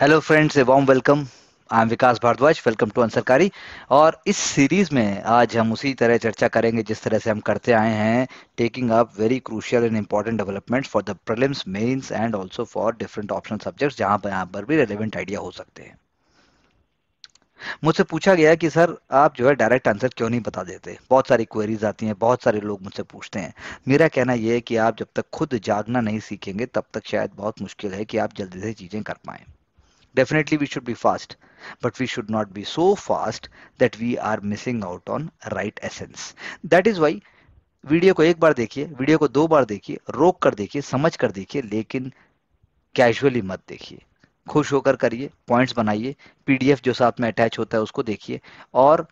Hello friends a warm welcome I am Vikas Bhardwaj welcome to अंसरकारी और इस सीरीज में आज हम उसी तरह चर्चा करेंगे जिस तरह से हम करते आए हैं taking up very crucial and important developments for the prelims mains and also for different option subjects जहां पर यहां पर भी रेलिवेंट आइडिया हो सकते हैं मुझसे पूछा गया कि सर आप जो है डायरेक्ट आंसर क्यों नहीं बता देते बहुत सारी क्वेरीज आती हैं बहुत सारे लोग मुझसे पूछते हैं मेरा कहना यह है कि आप जब तक खुद जागना नहीं सीखेंगे तब तक शायद बहुत मुश्किल है कि आप जल्दी से चीज़ें कर पाएं Definitely we should be fast, but we should not be so fast that we are missing out on right essence. That is why video को एक बार देखिए वीडियो को दो बार देखिए रोक कर देखिए समझ कर देखिए लेकिन कैजुअली मत देखिए खुश होकर करिए पॉइंट्स बनाइए पीडीएफ जो साथ में अटैच होता है उसको देखिए और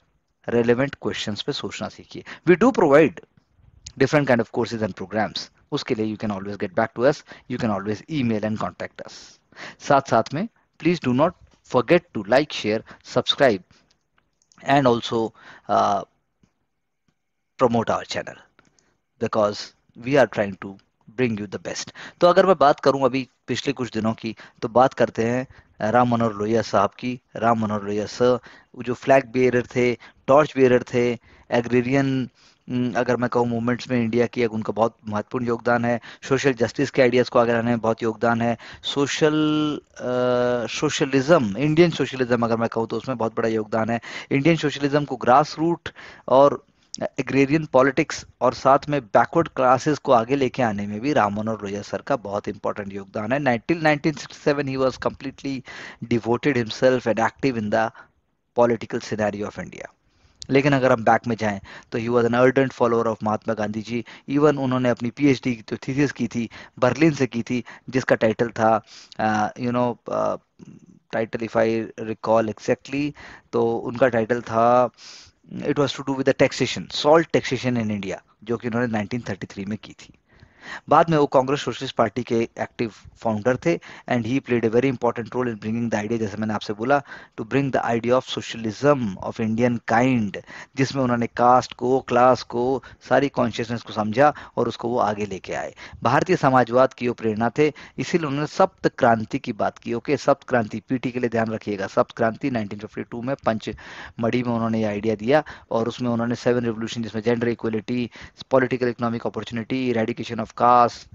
रेलिवेंट क्वेश्चंस पे सोचना सीखिए we do provide different kind of courses and programs उसके लिए you can always get back to us you can always email and contact us साथ साथ में please do not forget to like share subscribe and also uh, promote our channel because we are trying to bring you the best तो अगर मैं बात करूं अभी पिछले कुछ दिनों की तो बात करते हैं राम मनोहर लोहिया साहब की राम मनोहर लोहिया सर जो फ्लैग बेरर थे टॉर्च बेरर थे एग्रेरियन हम्म, अगर मैं कहूँ मूवमेंट्स में इंडिया की उनका बहुत महत्वपूर्ण योगदान है सोशल जस्टिस के आइडियाज़ को आगे लाने में बहुत योगदान है सोशल सोशलिज्म इंडियन सोशलिज्म अगर मैं कहूँ तो उसमें बहुत बड़ा योगदान है इंडियन सोशलिज्म को ग्रास रूट और एग्रेरियन पॉलिटिक्स और साथ में बैकवर्ड क्लासेस को आगे लेके आने में भी रामन और रोजा सर का बहुत इंपॉर्टेंट योगदान है nineteen 1967 he was completely devoted himself and active in the political scenario of India लेकिन अगर हम बैक में जाएं तो he was an ardent follower of Mahatma Gandhi ji even उन्होंने अपनी पी डी की जो तो थीसिस की थी बर्लिन से की थी जिसका टाइटल था you know title if I recall exactly तो उनका टाइटल था it was to do with taxation salt taxation in India जो कि उन्होंने 1933 में की थी बाद में वो कांग्रेस सोशलिस्ट पार्टी के एक्टिव फाउंडर थे and he played a very important role in bringing the idea जैसे मैंने आपसे बोला to bring the idea of socialism of Indian kind जिसमें उन्होंने कास्ट को क्लास को सारी कॉन्शियसनेस को समझा और उसको वो आगे लेके आए भारतीय समाजवाद की वो प्रेरणा थे इसीलिए उन्होंने सप्त क्रांति की बात की ओके सप्त क्रांति पीटी के लिए ध्यान रखिएगा सप्त क्रांति नाइनटीन में पंच मड़ी में उन्होंने ये आइडिया दिया और उसमें उन्होंने सेवन रेवोल्यूशन जिसमें gender equality political economic opportunity eradication of caste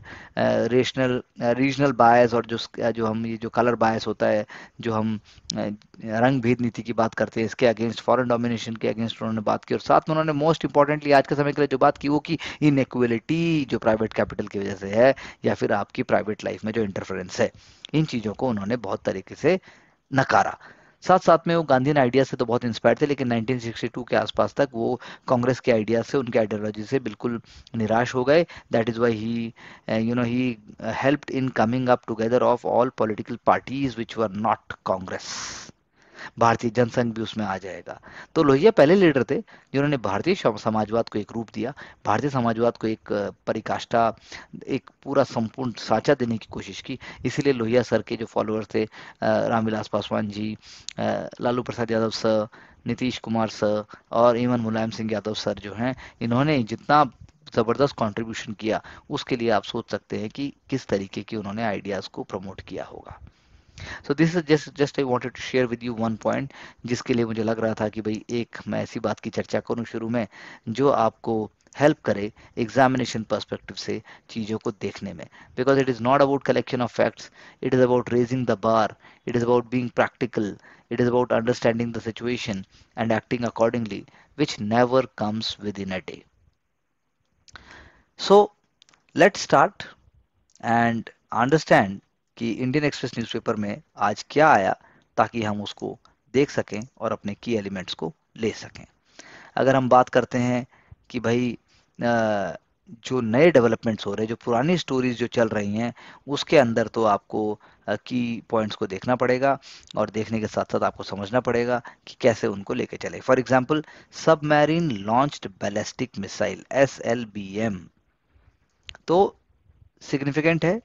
rational regional bias और जो जो हम ये जो कलर बायस होता है जो हम रंग भेद नीति की बात करते हैं इसके अगेंस्ट फॉरेन डोमिनेशन के अगेंस्ट उन्होंने बात की और साथ में उन्होंने मोस्ट इंपॉर्टेंटली आज के समय के लिए जो बात की वो कि इनक्वलिटी जो प्राइवेट कैपिटल की वजह से है या फिर आपकी प्राइवेट लाइफ में जो इंटरफेरेंस है इन चीज़ों को उन्होंने बहुत तरीके से नकारा साथ साथ में वो गांधी आइडिया से तो बहुत इंस्पायर थे लेकिन 1962 के आसपास तक वो कांग्रेस के आइडिया से उनके आइडियोलॉजी से बिल्कुल निराश हो गए that is why he you know he helped in coming up together of all political parties which were not Congress Bharatiya Jana Sangh भी उसमें आ जाएगा तो लोहिया पहले लीडर थे जिन्होंने भारतीय समाजवाद को एक रूप दिया भारतीय समाजवाद को एक परिकाष्ठा एक पूरा संपूर्ण साचा देने की कोशिश की इसीलिए लोहिया सर के जो फॉलोअर्स थे रामविलास पासवान जी लालू प्रसाद यादव सर नीतीश कुमार सर और इवन मुलायम सिंह यादव सर जो हैं इन्होंने जितना ज़बरदस्त कंट्रीब्यूशन किया उसके लिए आप सोच सकते हैं कि किस तरीके के उन्होंने आइडियाज़ को प्रमोट किया होगा so this is just just I wanted to share with you one point जिसके लिए मुझे लग रहा था कि भाई एक मैं ऐसी बात की चर्चा करूं शुरू में जो आपको हेल्प करे एग्जामिनेशन परस्पेक्टिव से चीज़ों को देखने में because it is not about collection of facts it is about raising the bar it is about being practical it is about understanding the situation and acting accordingly which never comes with in a day so let start and understand कि Indian Express newspaper में आज क्या आया ताकि हम उसको देख सकें और अपने की एलिमेंट्स को ले सकें अगर हम बात करते हैं कि भाई जो नए डेवलपमेंट्स हो रहे हैं जो पुरानी स्टोरीज जो चल रही हैं उसके अंदर तो आपको की पॉइंट्स को देखना पड़ेगा और देखने के साथ साथ आपको समझना पड़ेगा कि कैसे उनको लेके चले for example submarine launched ballistic missile एस तो सिग्निफिकेंट है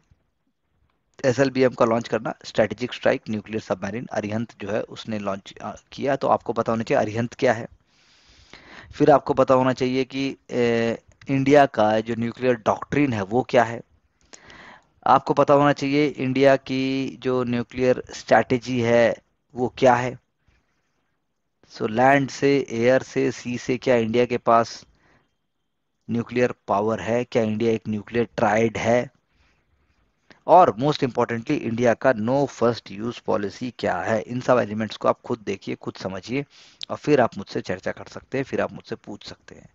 एस का लॉन्च करना strategic strike nuclear submarine Arihant जो है उसने लॉन्च किया तो आपको पता होना चाहिए अरिहंत क्या है फिर आपको पता होना चाहिए कि ए, इंडिया का जो न्यूक्लियर डॉक्ट्रिन है वो क्या है आपको पता होना चाहिए इंडिया की जो न्यूक्लियर स्ट्रैटेजी है वो क्या है सो so, लैंड से एयर से सी से क्या इंडिया के पास न्यूक्लियर पावर है क्या इंडिया एक न्यूक्लियर ट्राइड है और मोस्ट इंपॉर्टेंटली इंडिया का नो फर्स्ट यूज पॉलिसी क्या है इन सब एलिमेंट्स को आप खुद देखिए खुद समझिए और फिर आप मुझसे चर्चा कर सकते हैं फिर आप मुझसे पूछ सकते हैं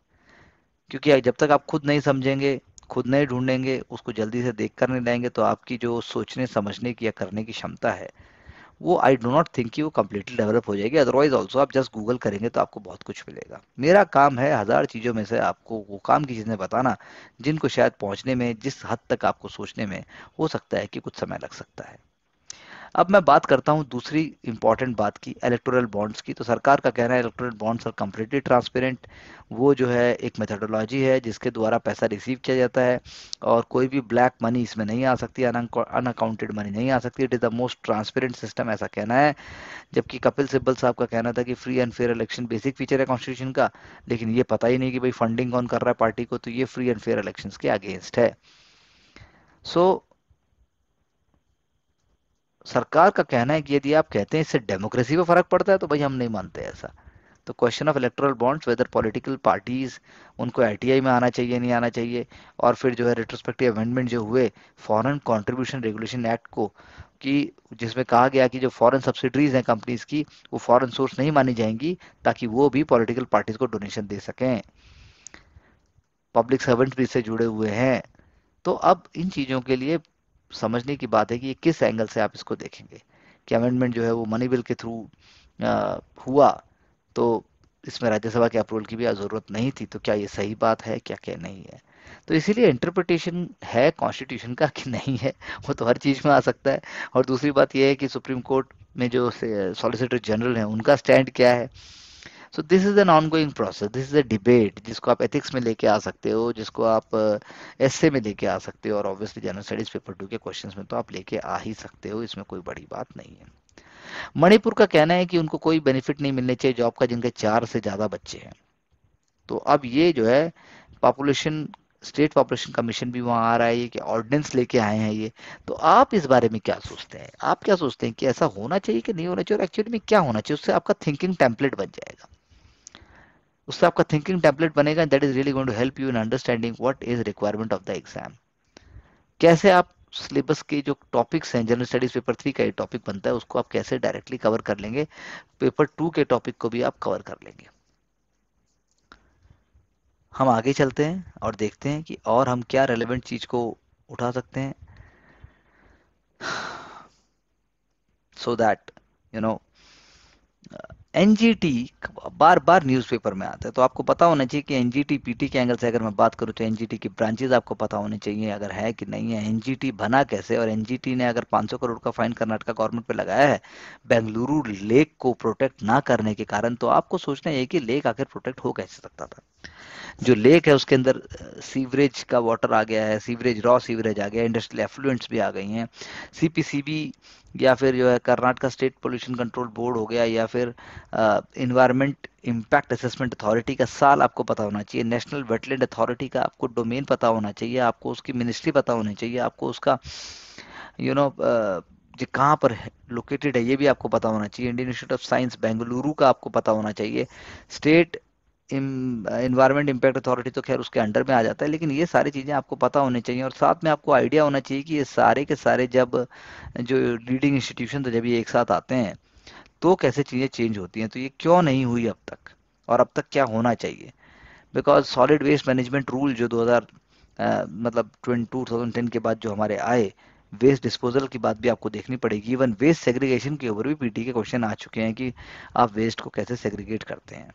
क्योंकि जब तक आप खुद नहीं समझेंगे खुद नहीं ढूंढेंगे उसको जल्दी से देख कर नहीं लाएंगे तो आपकी जो सोचने समझने की या करने की क्षमता है वो आई डो नॉट थिंक कि वो कम्प्लीटली डेवलप हो जाएगी अदरवाइज ऑल्सो आप जस्ट गूगल करेंगे तो आपको बहुत कुछ मिलेगा मेरा काम है हज़ार चीज़ों में से आपको वो काम की चीज़ें बताना जिनको शायद पहुँचने में जिस हद तक आपको सोचने में हो सकता है कि कुछ समय लग सकता है अब मैं बात करता हूँ दूसरी इंपॉर्टेंट बात की इलेक्टोरल बॉन्ड्स की तो सरकार का कहना है electoral bonds are completely transparent वो जो है एक मेथडोलॉजी है जिसके द्वारा पैसा रिसीव किया जाता है और कोई भी ब्लैक मनी इसमें नहीं आ सकती अनअकाउंटेड मनी नहीं आ सकती it is the most transparent system ऐसा कहना है जबकि कपिल सिब्बल साहब का कहना था कि free and fair election basic feature है कॉन्स्टिट्यूशन का लेकिन ये पता ही नहीं कि भाई फंडिंग कौन कर रहा है पार्टी को तो ये फ्री एंड फेयर इलेक्शन के अगेंस्ट है सो so, सरकार का कहना है कि यदि आप कहते हैं इससे डेमोक्रेसी पर फर्क पड़ता है तो भाई हम नहीं मानते ऐसा तो question of electoral bonds whether political parties उनको आई में आना चाहिए नहीं आना चाहिए और फिर जो है रेट्रोस्पेक्टिव अमेंडमेंट जो हुए फॉरेन कंट्रीब्यूशन रेगुलेशन एक्ट को कि जिसमें कहा गया कि जो फॉरेन सब्सिडीज हैं कंपनीज की वो फॉरेन सोर्स नहीं मानी जाएंगी ताकि वो भी पॉलिटिकल पार्टीज को डोनेशन दे सकें पब्लिक सर्वेंट भी इससे जुड़े हुए हैं तो अब इन चीज़ों के लिए समझने की बात है कि ये किस एंगल से आप इसको देखेंगे कि अमेंडमेंट जो है वो मनी बिल के थ्रू हुआ तो इसमें राज्यसभा के अप्रूवल की भी ज़रूरत नहीं थी तो क्या ये सही बात है क्या क्या नहीं है तो इसीलिए इंटरप्रिटेशन है कॉन्स्टिट्यूशन का कि नहीं है वो तो हर चीज़ में आ सकता है और दूसरी बात यह है कि सुप्रीम कोर्ट में जो सॉलिसिटर जनरल हैं उनका स्टैंड क्या है so this is an ongoing process this is a debate जिसको आप एथिक्स में लेके आ सकते हो जिसको आप एस uh, में लेके आ सकते हो और obviously general studies paper two के क्वेश्चन में तो आप लेके आ ही सकते हो इसमें कोई बड़ी बात नहीं है मणिपुर का कहना है कि उनको कोई बेनिफिट नहीं मिलने चाहिए जॉब का जिनके चार से ज्यादा बच्चे हैं तो अब ये जो है पॉपुलेशन स्टेट पॉपुलेशन कमीशन भी वहाँ आ रहा है ये कि ऑर्डिनेंस लेके आए हैं ये तो आप इस बारे में क्या सोचते हैं आप क्या सोचते हैं कि ऐसा होना चाहिए कि नहीं होना चाहिए और एक्चुअली में क्या होना चाहिए उससे आपका थिंकिंग टेम्पलेट बन जाएगा उससे आपका थिंकिंग टेम्पलेट बनेगा that is really going to help you in understanding what is requirement of the exam कैसे आप सिलेबस के जो टॉपिक्स हैं जनरल स्टडीज पेपर थ्री का टॉपिक बनता है उसको आप कैसे डायरेक्टली कवर कर लेंगे पेपर टू के टॉपिक को भी आप कवर कर लेंगे हम आगे चलते हैं और देखते हैं कि और हम क्या रेलिवेंट चीज को उठा सकते हैं so that you know NGT बार बार न्यूज़पेपर में आता है तो आपको पता होना चाहिए कि एनजीटी पीटी के एंगल से अगर मैं बात करूं तो एनजीटी की ब्रांचेज आपको पता होनी चाहिए अगर है कि नहीं है एनजीटी बना कैसे और एनजीटी ने अगर 500 करोड़ का फाइन कर्नाटका गवर्नमेंट पे लगाया है बेंगलुरु लेक को प्रोटेक्ट ना करने के कारण तो आपको सोचना है कि लेक आखिर प्रोटेक्ट हो कैसे सकता था जो लेक है उसके अंदर सीवरेज का वाटर आ गया है सीवरेज रॉ सीवरेज आ गया इंडस्ट्रियल एफ्लुएंट्स भी आ गई हैं सीपीसीबी या फिर जो है Karnataka state pollution control board हो गया या फिर इन्वायरमेंट इम्पैक्ट असेसमेंट अथॉरिटी का साल आपको पता होना चाहिए नेशनल वेटलैंड अथॉरिटी का आपको डोमेन पता होना चाहिए आपको उसकी मिनिस्ट्री पता होनी चाहिए आपको उसका यू नो जो कहाँ पर लोकेटेड है ये भी आपको पता होना चाहिए Indian Institute of Science Bengaluru का आपको पता होना चाहिए स्टेट इन्वायरमेंट इम्पैक्ट अथॉरिटी तो खैर उसके अंडर में आ जाता है लेकिन ये सारी चीज़ें आपको पता होनी चाहिए और साथ में आपको आइडिया होना चाहिए कि ये सारे के सारे जब जो लीडिंग इंस्टीट्यूशन तो जब ये एक साथ आते हैं तो कैसे चीज़ें चेंज होती हैं तो ये क्यों नहीं हुई अब तक और अब तक क्या होना चाहिए because solid waste management rule जो 2000 आ, मतलब टू थाउजेंड के बाद जो हमारे आए वेस्ट डिस्पोजल की बात भी आपको देखनी पड़ेगी इवन वेस्ट सेग्रीगेशन के ऊपर भी पीटी के क्वेश्चन आ चुके हैं कि आप वेस्ट को कैसे सेग्रीगेट करते हैं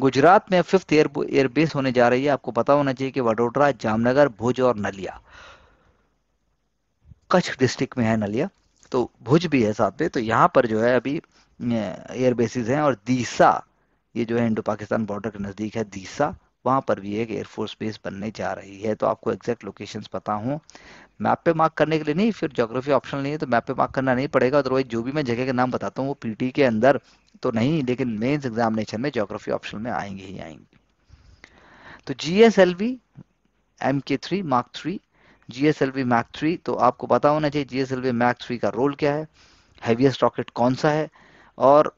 गुजरात में फिफ्थ एयर एयरबेस होने जा रही है आपको पता होना चाहिए कि वडोदरा जामनगर भुज और नलिया कच्छ डिस्ट्रिक्ट में है नलिया तो भुज भी है साथ में तो यहाँ पर जो है अभी एयर बेसिस हैं और दीसा ये जो है इंडो पाकिस्तान बॉर्डर के नज़दीक है दीसा वहां पर भी एक एयरफोर्स बेस बनने जा रही है तो आपको एग्जैक्ट लोकेशन पता हूँ मैप पे मार्क करने के लिए नहीं फिर जोग्राफी ऑप्शन नहीं है तो मैप पे मार्क करना नहीं पड़ेगा अदरवाइज जो भी मैं जगह के नाम बताता हूँ वो पीटी के अंदर तो नहीं लेकिन मेन्स एग्जामिनेशन में जोग्राफी ऑप्शन में आएंगे ही आएंगे तो G S L V M K three mark three GSLV mark three तो आपको पता होना चाहिए जीएसएल मैक थ्री का रोल क्या है हैवीएस्ट रॉकेट कौन सा है और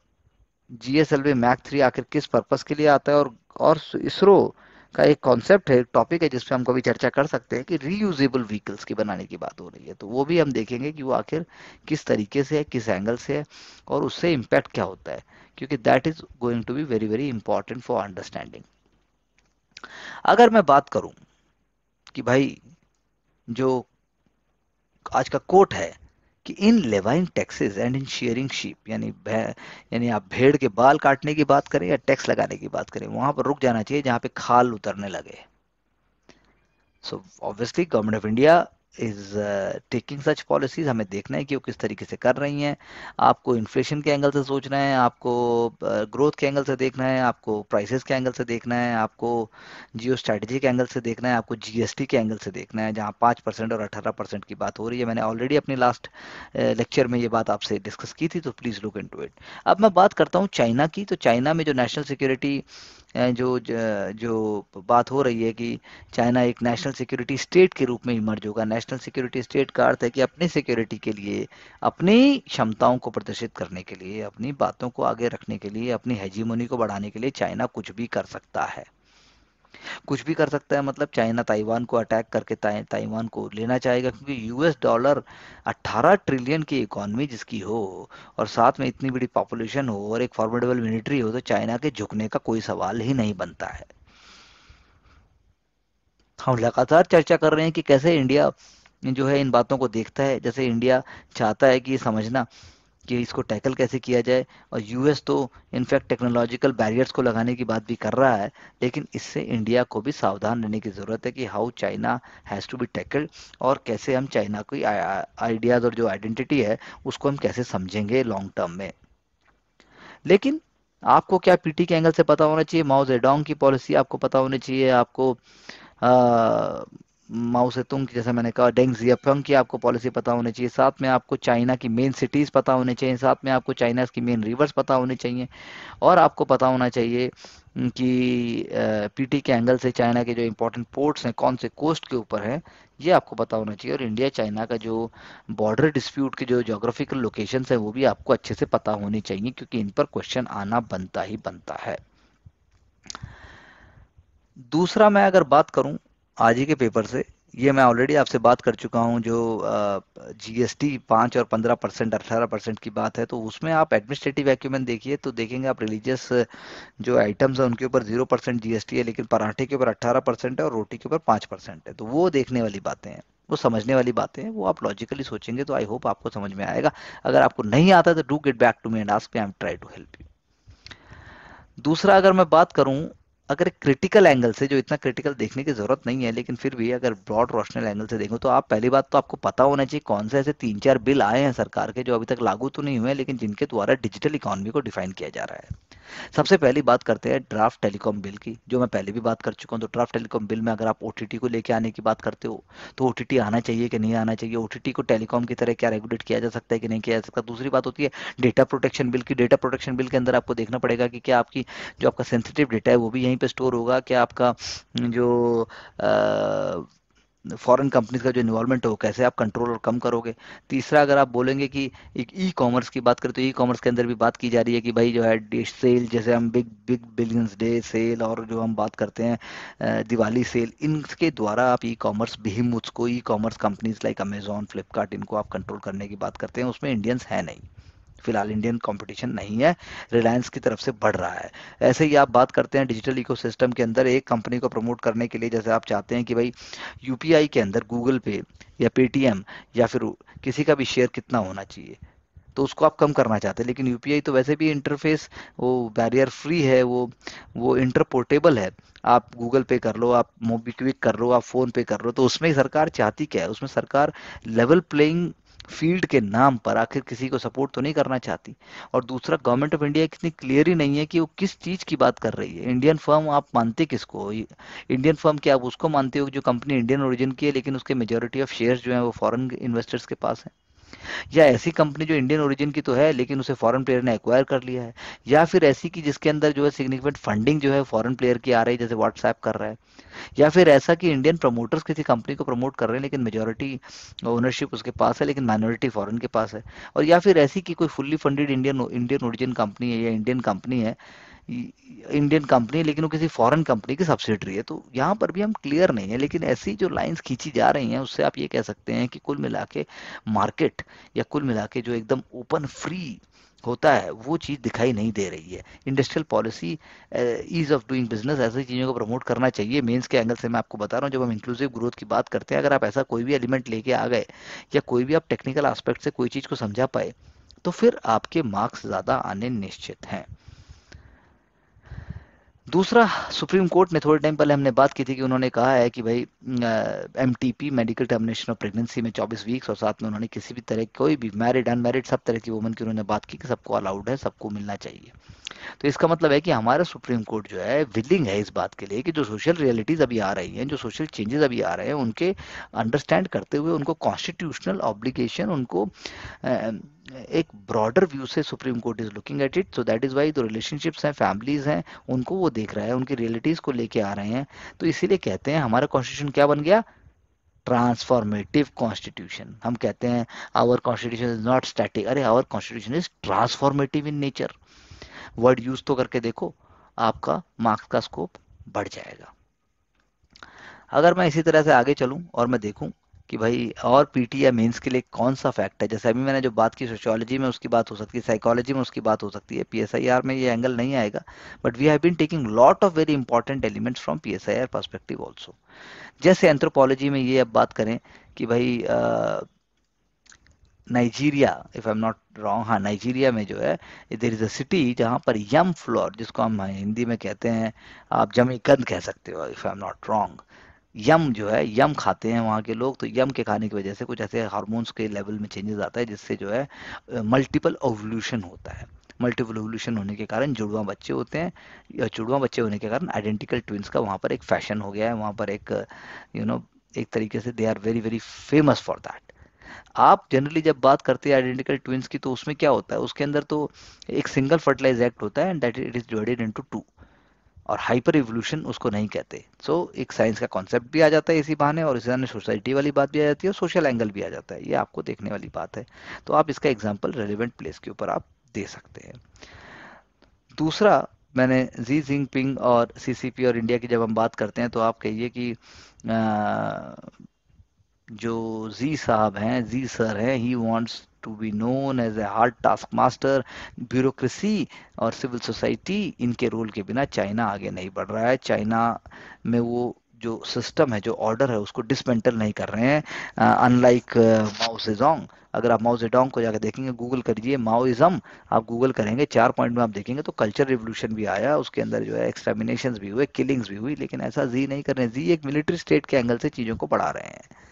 जीएसएल मैक थ्री आखिर किस पर्पज़ के लिए आता है और और इसरो का एक कॉन्सेप्ट है एक टॉपिक है जिसपे हम कभी चर्चा कर सकते हैं कि रीयूजेबल व्हीकल्स की बनाने की बात हो रही है तो वो भी हम देखेंगे कि वो आखिर किस तरीके से है किस एंगल से है और उससे इम्पैक्ट क्या होता है क्योंकि that is going to be very very important for understanding अगर मैं बात करूं कि भाई जो आज का कोट है कि in levying taxes and in shearing sheep यानी यानी आप भेड़ के बाल काटने की बात करें या टैक्स लगाने की बात करें वहां पर रुक जाना चाहिए जहां पे खाल उतरने लगे so obviously government of India is taking such policies हमें देखना है कि वो किस तरीके से कर रही हैं आपको इन्फ्लेशन के एंगल से सोचना है आपको ग्रोथ uh, के एंगल से देखना है आपको प्राइसेस के एंगल से देखना है आपको जियो स्ट्रेटेजी के एंगल से देखना है आपको जीएसटी के एंगल से देखना है जहाँ पाँच परसेंट और अठारह परसेंट की बात हो रही है मैंने ऑलरेडी अपने लास्ट लेक्चर में ये बात आपसे डिस्कस की थी तो प्लीज़ लुक इन इट अब मैं बात करता हूँ चाइना की तो चाइना में जो नेशनल सिक्योरिटी जो जो बात हो रही है कि चाइना एक नेशनल सिक्योरिटी स्टेट के रूप में इमर्ज होगा नेशनल सिक्योरिटी स्टेट का अर्थ है कि अपनी सिक्योरिटी के लिए अपनी क्षमताओं को प्रदर्शित करने के लिए अपनी बातों को आगे रखने के लिए अपनी हेजीमोनी को बढ़ाने के लिए चाइना कुछ भी कर सकता है कुछ भी कर सकता है मतलब चाइना ताइवान को अटैक करके ताइवान को लेना चाहेगा क्योंकि यूएस डॉलर 18 ट्रिलियन की इकोनॉमी जिसकी हो और साथ में इतनी बड़ी पॉपुलेशन हो और एक फॉर्मेडेबल मिलिट्री हो तो चाइना के झुकने का कोई सवाल ही नहीं बनता है हम लगातार चर्चा कर रहे हैं कि कैसे इंडिया जो है इन बातों को देखता है जैसे इंडिया चाहता है कि समझना कि इसको टैकल कैसे किया जाए और यूएस तो इनफैक्ट टेक्नोलॉजिकल बैरियर्स को लगाने की बात भी कर रहा है लेकिन इससे इंडिया को भी सावधान रहने की ज़रूरत है कि how China has to be tackled और कैसे हम चाइना की आइडियाज़ और जो आइडेंटिटी है उसको हम कैसे समझेंगे लॉन्ग टर्म में लेकिन आपको क्या पीटी के एंगल से पता होना चाहिए माओ जेडोंग की पॉलिसी आपको पता होनी चाहिए आपको माउसे तुंग जैसे मैंने कहा डेंग जियापंग की आपको पॉलिसी पता होनी चाहिए साथ में आपको चाइना की मेन सिटीज़ पता होनी चाहिए साथ में आपको चाइना की मेन रिवर्स पता होनी चाहिए और आपको पता होना चाहिए कि पीटी के एंगल से चाइना के जो इम्पोर्टेंट पोर्ट्स हैं कौन से कोस्ट के ऊपर हैं ये आपको पता होना चाहिए और इंडिया चाइना का जो बॉर्डर डिस्प्यूट के जो जोग्राफिकल लोकेशन है वो भी आपको अच्छे से पता होनी चाहिए क्योंकि इन पर क्वेश्चन आना बनता ही बनता है दूसरा मैं अगर बात करूं आज ही के पेपर से ये मैं ऑलरेडी आपसे बात कर चुका हूँ जो जीएसटी पांच और पंद्रह परसेंट अठारह परसेंट की बात है तो उसमें आप एडमिनिस्ट्रेटिव एक्यूमेंट देखिए तो देखेंगे आप रिलीजियस जो आइटम्स है उनके ऊपर जीरो परसेंट जीएसटी है लेकिन पराठे के ऊपर अट्ठारह परसेंट है और रोटी के ऊपर पांच परसेंट है तो वो देखने वाली बातें हैं वो समझने वाली बातें हैं वो आप लॉजिकली सोचेंगे तो आई होप आपको समझ में आएगा अगर आपको नहीं आता तो do get back to me and ask me I am try to help you दूसरा अगर मैं बात करूं अगर क्रिटिकल एंगल से जो इतना क्रिटिकल देखने की जरूरत नहीं है लेकिन फिर भी अगर ब्रॉड रोशनल एंगल से देखो तो आप पहली बात तो आपको पता होना चाहिए कौन से ऐसे तीन चार बिल आए हैं सरकार के जो अभी तक लागू तो नहीं हुए हैं लेकिन जिनके द्वारा डिजिटल इकोनॉमी को डिफाइन किया जा रहा है सबसे पहली बात करते हैं ड्राफ्ट टेलीकॉम बिल की जो मैं पहले भी बात कर चुका हूं तो ड्राफ्ट टेलीकॉम बिल में अगर आप ओटीटी को लेकर आने की बात करते हो तो ओटीटी आना चाहिए कि नहीं आना चाहिए ओटीटी को टेलीकॉम की तरह क्या रेगुलेट किया जा सकता है कि नहीं किया जा सकता दूसरी बात होती है डेटा प्रोटेक्शन बिल की डेटा प्रोटेक्शन बिल के अंदर आपको देखना पड़ेगा कि क्या आपकी जो आपका सेंसिटिव डेटा है वो भी यही कहीं पे स्टोर होगा क्या आपका हम्म, जो फॉरेन कंपनीज का जो इन्वॉल्वमेंट हो कैसे आप कंट्रोल और कम करोगे तीसरा अगर आप बोलेंगे कि एक ई कॉमर्स की बात करें तो ई कॉमर्स के अंदर भी बात की जा रही है कि भाई जो है सेल जैसे हम big big billions day sale और जो हम बात करते हैं दिवाली सेल इनके द्वारा आप ई कॉमर्स बिहिमुट्स को e commerce companies like Amazon Flipkart इनको आप कंट्रोल करने की बात करते हैं उसमें इंडियंस है नहीं फिलहाल इंडियन कंपटीशन नहीं है रिलायंस की तरफ से बढ़ रहा है ऐसे ही आप बात करते हैं डिजिटल इकोसिस्टम के अंदर एक कंपनी को प्रमोट करने के लिए जैसे आप चाहते हैं कि भाई यूपीआई के अंदर गूगल पे या पेटीएम या फिर किसी का भी शेयर कितना होना चाहिए तो उसको आप कम करना चाहते हैं लेकिन यूपीआई तो वैसे भी इंटरफेस वो बैरियर फ्री है वो वो इंटरपोर्टेबल है आप गूगल पे कर लो आप मोबीक्विक कर लो आप फ़ोन पे कर लो तो उसमें सरकार चाहती क्या है उसमें सरकार लेवल प्लेइंग फील्ड के नाम पर आखिर किसी को सपोर्ट तो नहीं करना चाहती और दूसरा गवर्नमेंट ऑफ इंडिया इतनी क्लियर ही नहीं है कि वो किस चीज़ की बात कर रही है इंडियन फर्म आप मानते किसको इंडियन फर्म क्या आप उसको मानते हो जो कंपनी इंडियन ओरिजिन की है लेकिन उसके मेजोरिटी ऑफ शेयर्स जो है वो फॉरेन इन्वेस्टर्स के पास है या ऐसी कंपनी जो इंडियन ओरिजिन की तो है लेकिन उसे फॉरेन प्लेयर ने एक्वायर कर लिया है या फिर ऐसी कि जिसके अंदर जो है सिग्निफिकेंट फंडिंग जो है फॉरेन प्लेयर की आ रही है जैसे व्हाट्सएप कर रहा है या फिर ऐसा कि इंडियन प्रमोटर्स किसी कंपनी को प्रमोट कर रहे हैं लेकिन मेजोरिटी ओनरशिप उसके पास है लेकिन माइनॉरिटी फॉरन के पास है और या फिर ऐसी की कोई fully funded Indian Indian origin company है या इंडियन कंपनी है इंडियन कंपनी लेकिन वो किसी फॉरेन कंपनी की सब्सिडरी है तो यहाँ पर भी हम क्लियर नहीं है लेकिन ऐसी जो लाइंस खींची जा रही हैं उससे आप ये कह सकते हैं कि कुल मिला के मार्केट या कुल मिला के जो एकदम ओपन फ्री होता है वो चीज़ दिखाई नहीं दे रही है industrial policy ease of doing business ऐसी चीज़ों को प्रमोट करना चाहिए मेंस के एंगल से मैं आपको बता रहा हूँ जब हम इंक्लूसिव ग्रोथ की बात करते हैं अगर आप ऐसा कोई भी एलिमेंट लेके आ गए या कोई भी आप टेक्निकल आस्पेक्ट से कोई चीज़ को समझा पाए तो फिर आपके मार्क्स ज़्यादा आने निश्चित हैं दूसरा सुप्रीम कोर्ट ने थोड़े टाइम पहले हमने बात की थी कि उन्होंने कहा है कि भाई M medical termination of pregnancy में 24 वीक्स और साथ में उन्होंने किसी भी तरह कोई भी मैरिड अनमेरिड सब तरह की वुमन की उन्होंने बात की कि सबको अलाउड है सबको मिलना चाहिए तो इसका मतलब है कि हमारा सुप्रीम कोर्ट जो है विलिंग है इस बात के लिए कि जो सोशल रियलिटीज़ अभी आ रही हैं जो सोशल चेंजेस अभी आ रहे हैं उनके अंडरस्टैंड करते हुए उनको कॉन्स्टिट्यूशनल ऑब्लिगेशन उनको एक ब्रॉडर व्यू से supreme court is looking at it so that is why जो रिलेशनशिप्स हैं फैमिलीज हैं उनको वो देख रहा है उनकी रियलिटीज को लेके आ रहे हैं तो इसीलिए कहते हैं हमारा कॉन्स्टिट्यूशन क्या बन गया ट्रांसफॉर्मेटिव कॉन्स्टिट्यूशन हम कहते हैं our constitution is not static अरे our constitution is transformative in nature word use तो करके देखो आपका मार्क्स का स्कोप बढ़ जाएगा अगर मैं इसी तरह से आगे चलूं और मैं देखूं कि भाई और पीटी या मेंस के लिए कौन सा फैक्ट है जैसे अभी मैंने जो बात की सोशियोलॉजी में उसकी बात हो सकती है साइकोलॉजी में उसकी बात हो सकती है पीएसआईआर में ये एंगल नहीं आएगा but we have been taking lot of very important elements from PSIR perspective also जैसे एंथ्रोपोलॉजी में ये अब बात करें कि भाई Nigeria if I am not wrong हाँ नाइजीरिया में जो है देर इज़ अ सिटी जहाँ पर यम फ्लोर जिसको हम हिंदी में कहते हैं आप जमीकंद कह सकते हो if I am not wrong yam जो है यम खाते हैं वहाँ के लोग तो यम के खाने की वजह से कुछ ऐसे हार्मोन्स के लेवल में चेंजेस आता है जिससे जो है मल्टीपल ओवल्यूशन होता है मल्टीपल ओवल्यूशन होने के कारण जुड़वा बच्चे होते हैं या जुड़वा बच्चे होने के कारण आइडेंटिकल ट्विंस का वहाँ पर एक फैशन हो गया है वहाँ पर एक यू you नो know, एक तरीके से they are very very famous for that आप जनरली जब बात करते हैं आइडेंटिकल ट्विंस की तो उसमें क्या होता है उसके अंदर तो एक सिंगल फर्टिलाइज एक्ट होता है and that it is divided into two और हाइपर इवोल्यूशन उसको नहीं कहते सो so, एक साइंस का कॉन्सेप्ट भी आ जाता है इसी बहाने और इसी बहाने सोसाइटी वाली बात भी आ जाती है और सोशल एंगल भी आ जाता है ये आपको देखने वाली बात है तो आप इसका एग्जाम्पल रेलिवेंट प्लेस के ऊपर आप दे सकते हैं दूसरा मैंने जी पिंग और सीसीपी और इंडिया की जब हम बात करते हैं तो आप कहिए कि आ, जो जी साहब हैं जी सर हैं ही wants to be known as a hard taskmaster bureaucracy और सिविल सोसाइटी इनके रोल के बिना चाइना आगे नहीं बढ़ रहा है चाइना में वो जो सिस्टम है जो ऑर्डर है उसको डिसमेंटल नहीं कर रहे हैं अनलाइक माओ सेजोंग अगर आप माओ जेडोंग को जाकर देखेंगे गूगल करिए माओइज्म आप गूगल करेंगे चार पॉइंट में आप देखेंगे तो कल्चर रिवोल्यूशन भी आया उसके अंदर जो है एक्सटर्मिनेशन भी हुए किलिंग्स भी हुई लेकिन ऐसा जी नहीं कर रहे जी एक मिलिट्री स्टेट के एंगल से चीज़ों को बढ़ा रहे हैं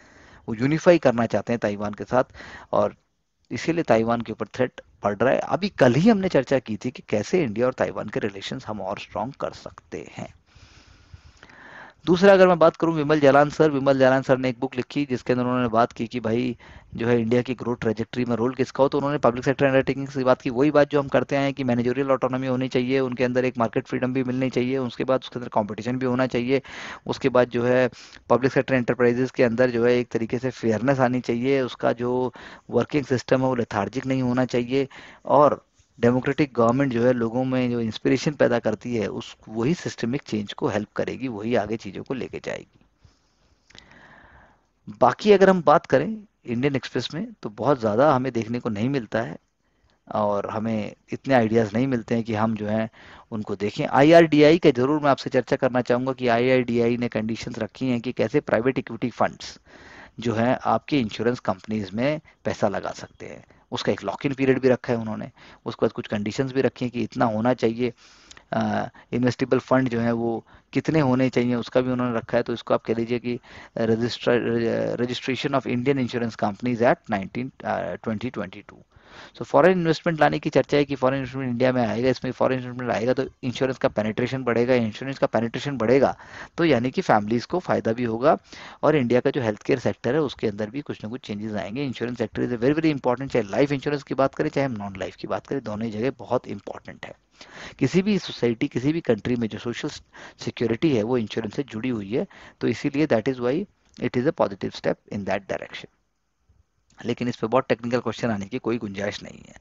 वो यूनिफाई करना चाहते हैं ताइवान के साथ और इसीलिए ताइवान के ऊपर थ्रेट पड़ रहा है अभी कल ही हमने चर्चा की थी कि कैसे इंडिया और ताइवान के रिलेशन हम और स्ट्रांग कर सकते हैं दूसरा अगर मैं बात करूं विमल जालान सर विमल जालान सर ने एक बुक लिखी जिसके अंदर उन्होंने बात की कि भाई जो है इंडिया की ग्रोथ ट्रेजेक्ट्री में रोल किसका हो तो उन्होंने पब्लिक सेक्टर अंडरटेकिंग से बात की वही बात जो हम करते हैं कि मैनेजोरियल ऑटोनॉमी होनी चाहिए उनके अंदर एक मार्केट फ्रीडम भी मिलनी चाहिए उसके बाद उसके अंदर कॉम्पिटिशन भी होना चाहिए उसके बाद जो है पब्लिक सेक्टर एंटरप्राइजेस के अंदर जो है एक तरीके से फेयरनेस आनी चाहिए उसका जो वर्किंग सिस्टम है वो लेथार्जिक नहीं होना चाहिए और डेमोक्रेटिक गवर्नमेंट जो है लोगों में जो इंस्पिरेशन पैदा करती है उस वही सिस्टमिक चेंज को हेल्प करेगी वही आगे चीज़ों को लेके जाएगी बाकी अगर हम बात करें इंडियन एक्सप्रेस में तो बहुत ज़्यादा हमें देखने को नहीं मिलता है और हमें इतने आइडियाज़ नहीं मिलते हैं कि हम जो है उनको देखें आईआरडीआई का ज़रूर मैं आपसे चर्चा करना चाहूँगा कि आईआरडीआई ने कंडीशंस रखी हैं कि कैसे प्राइवेट इक्विटी फंड्स जो है आपके इंश्योरेंस कंपनीज में पैसा लगा सकते हैं उसका एक लॉक इन पीरियड भी रखा है उन्होंने उसके बाद कुछ कंडीशंस भी रखी हैं कि इतना होना चाहिए इन्वेस्टेबल uh, फंड जो है वो कितने होने चाहिए उसका भी उन्होंने रखा है तो इसको आप कह लीजिए कि registration of Indian insurance companies at nineteen twenty twenty two so foreign investment लाने की चर्चा है कि फॉरेन इन्वेस्टमेंट इंडिया में आएगा इसमें फॉरेन इन्वेस्टमेंट आएगा तो इंश्योरेंस का पेनिट्रेशन बढ़ेगा इंश्योरेंस का पेनिट्रेशन बढ़ेगा तो यानी कि फैमिलीज़ को फायदा भी होगा और इंडिया का जो हेल्थ केयर सेक्टर है उसके अंदर भी कुछ ना कुछ चेंजेस आएंगे insurance sector is a very very important चाहे लाइफ इंश्योरेंस की बात करें चाहे हम नॉन लाइफ की बात करें दोनों ही जगह बहुत इंपॉर्टेंट है किसी भी सोसाइटी किसी भी कंट्री में जो सोशल सिक्योरिटी है वो इंश्योरेंस से जुड़ी हुई है तो इसीलिए that is why it is a positive step in that direction लेकिन इस पे बहुत टेक्निकल क्वेश्चन आने की कोई गुंजाइश नहीं है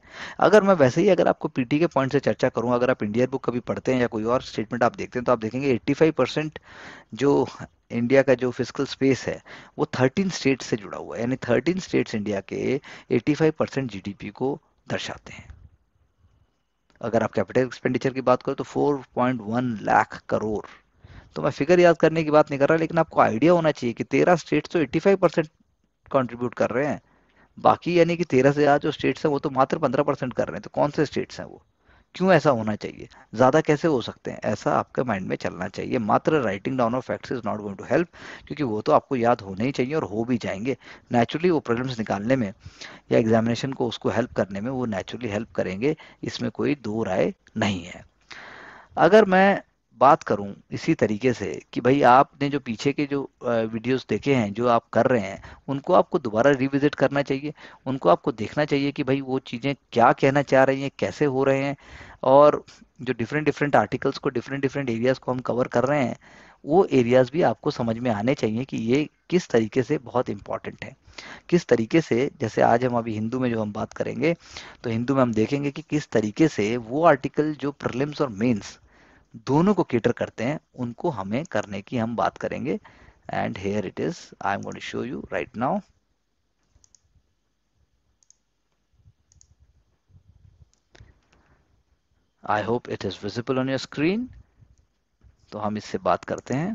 अगर मैं वैसे ही अगर आपको पीटी के पॉइंट से चर्चा करूं अगर आप इंडिया बुक कभी पढ़ते हैं या कोई और स्टेटमेंट आप देखते हैं तो आप देखेंगे 85 परसेंट जो इंडिया का जो फिजिकल स्पेस है वो 13 स्टेट से जुड़ा हुआ है यानी 13 स्टेट्स इंडिया के 85 परसेंट को दर्शाते हैं अगर आप कैपिटल एक्सपेंडिचर की बात करो तो 4.1 लाख करोड़ तो मैं फिगर याद करने की बात नहीं कर रहा लेकिन आपको आइडिया होना चाहिए कि तेरह स्टेट तो 85 परसेंट कॉन्ट्रीब्यूट कर रहे हैं बाकी यानी कि तेरह से जो स्टेट्स हैं वो तो मात्र पंद्रह परसेंट कर रहे हैं तो कौन से स्टेट्स हैं वो क्यों ऐसा होना चाहिए ज़्यादा कैसे हो सकते हैं ऐसा आपके माइंड में चलना चाहिए मात्र writing down of facts is not going to help क्योंकि वो तो आपको याद होने ही चाहिए और हो भी जाएंगे नेचुरली वो प्रॉब्लम्स निकालने में या एग्जामिनेशन को उसको हेल्प करने में वो नेचुरली हेल्प करेंगे इसमें कोई दो राय नहीं है अगर मैं बात करूं इसी तरीके से कि भाई आपने जो पीछे के जो वीडियोस देखे हैं जो आप कर रहे हैं उनको आपको दोबारा रिविजिट करना चाहिए उनको आपको देखना चाहिए कि भाई वो चीज़ें क्या कहना चाह रही हैं कैसे हो रहे हैं और जो डिफरेंट डिफरेंट आर्टिकल्स को डिफरेंट डिफरेंट एरियाज़ को हम कवर कर रहे हैं वो एरियाज़ भी आपको समझ में आने चाहिए कि ये किस तरीके से बहुत इंपॉर्टेंट है किस तरीके से जैसे आज हम अभी हिंदू में जो हम बात करेंगे तो हिंदू में हम देखेंगे कि किस तरीके से वो आर्टिकल जो प्रलिम्स और मेंस दोनों को केटर करते हैं उनको हमें करने की हम बात करेंगे and here it is I am going to show you right now I hope it is visible on your screen तो हम इससे बात करते हैं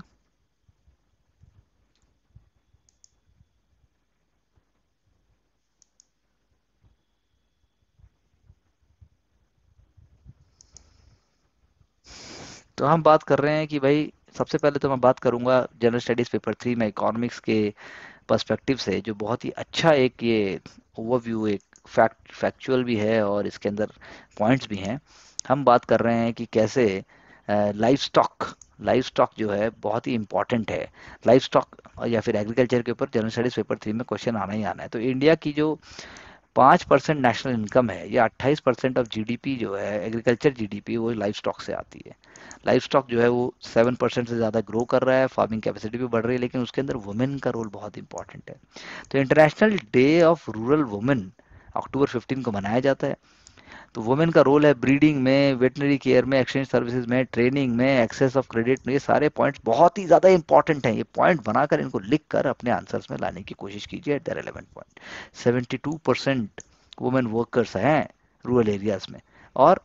तो हम बात कर रहे हैं कि भाई सबसे पहले तो मैं बात करूंगा जनरल स्टडीज पेपर थ्री में इकोनॉमिक्स के पर्सपेक्टिव से जो बहुत ही अच्छा एक ये ओवरव्यू एक फैक्ट फैक्चुअल भी है और इसके अंदर पॉइंट्स भी हैं हम बात कर रहे हैं कि कैसे लाइफ स्टॉक लाइफ स्टॉक जो है बहुत ही इंपॉर्टेंट है लाइफ स्टॉक या फिर एग्रीकल्चर के ऊपर जनरल स्टडीज पेपर थ्री में क्वेश्चन आना ही आना है तो इंडिया की जो पाँच परसेंट नेशनल इनकम है या अट्ठाईस परसेंट ऑफ जीडीपी जो है एग्रीकल्चर जीडीपी वो लाइफ स्टॉक से आती है लाइफ स्टॉक जो है वो सेवन परसेंट से ज़्यादा ग्रो कर रहा है फार्मिंग कैपेसिटी भी बढ़ रही है लेकिन उसके अंदर वुमेन का रोल बहुत इंपॉर्टेंट है तो International Day of Rural Women October fifteen को मनाया जाता है तो वुमेन का रोल है ब्रीडिंग में वेटनरी केयर में एक्सचेंज सर्विसेज में ट्रेनिंग में एक्सेस ऑफ क्रेडिट में ये सारे पॉइंट्स बहुत ही ज़्यादा इंपॉर्टेंट हैं ये पॉइंट बनाकर इनको लिख कर अपने आंसर्स में लाने की कोशिश कीजिए at the relevant point seventy two percent women workers हैं रूरल एरियाज में और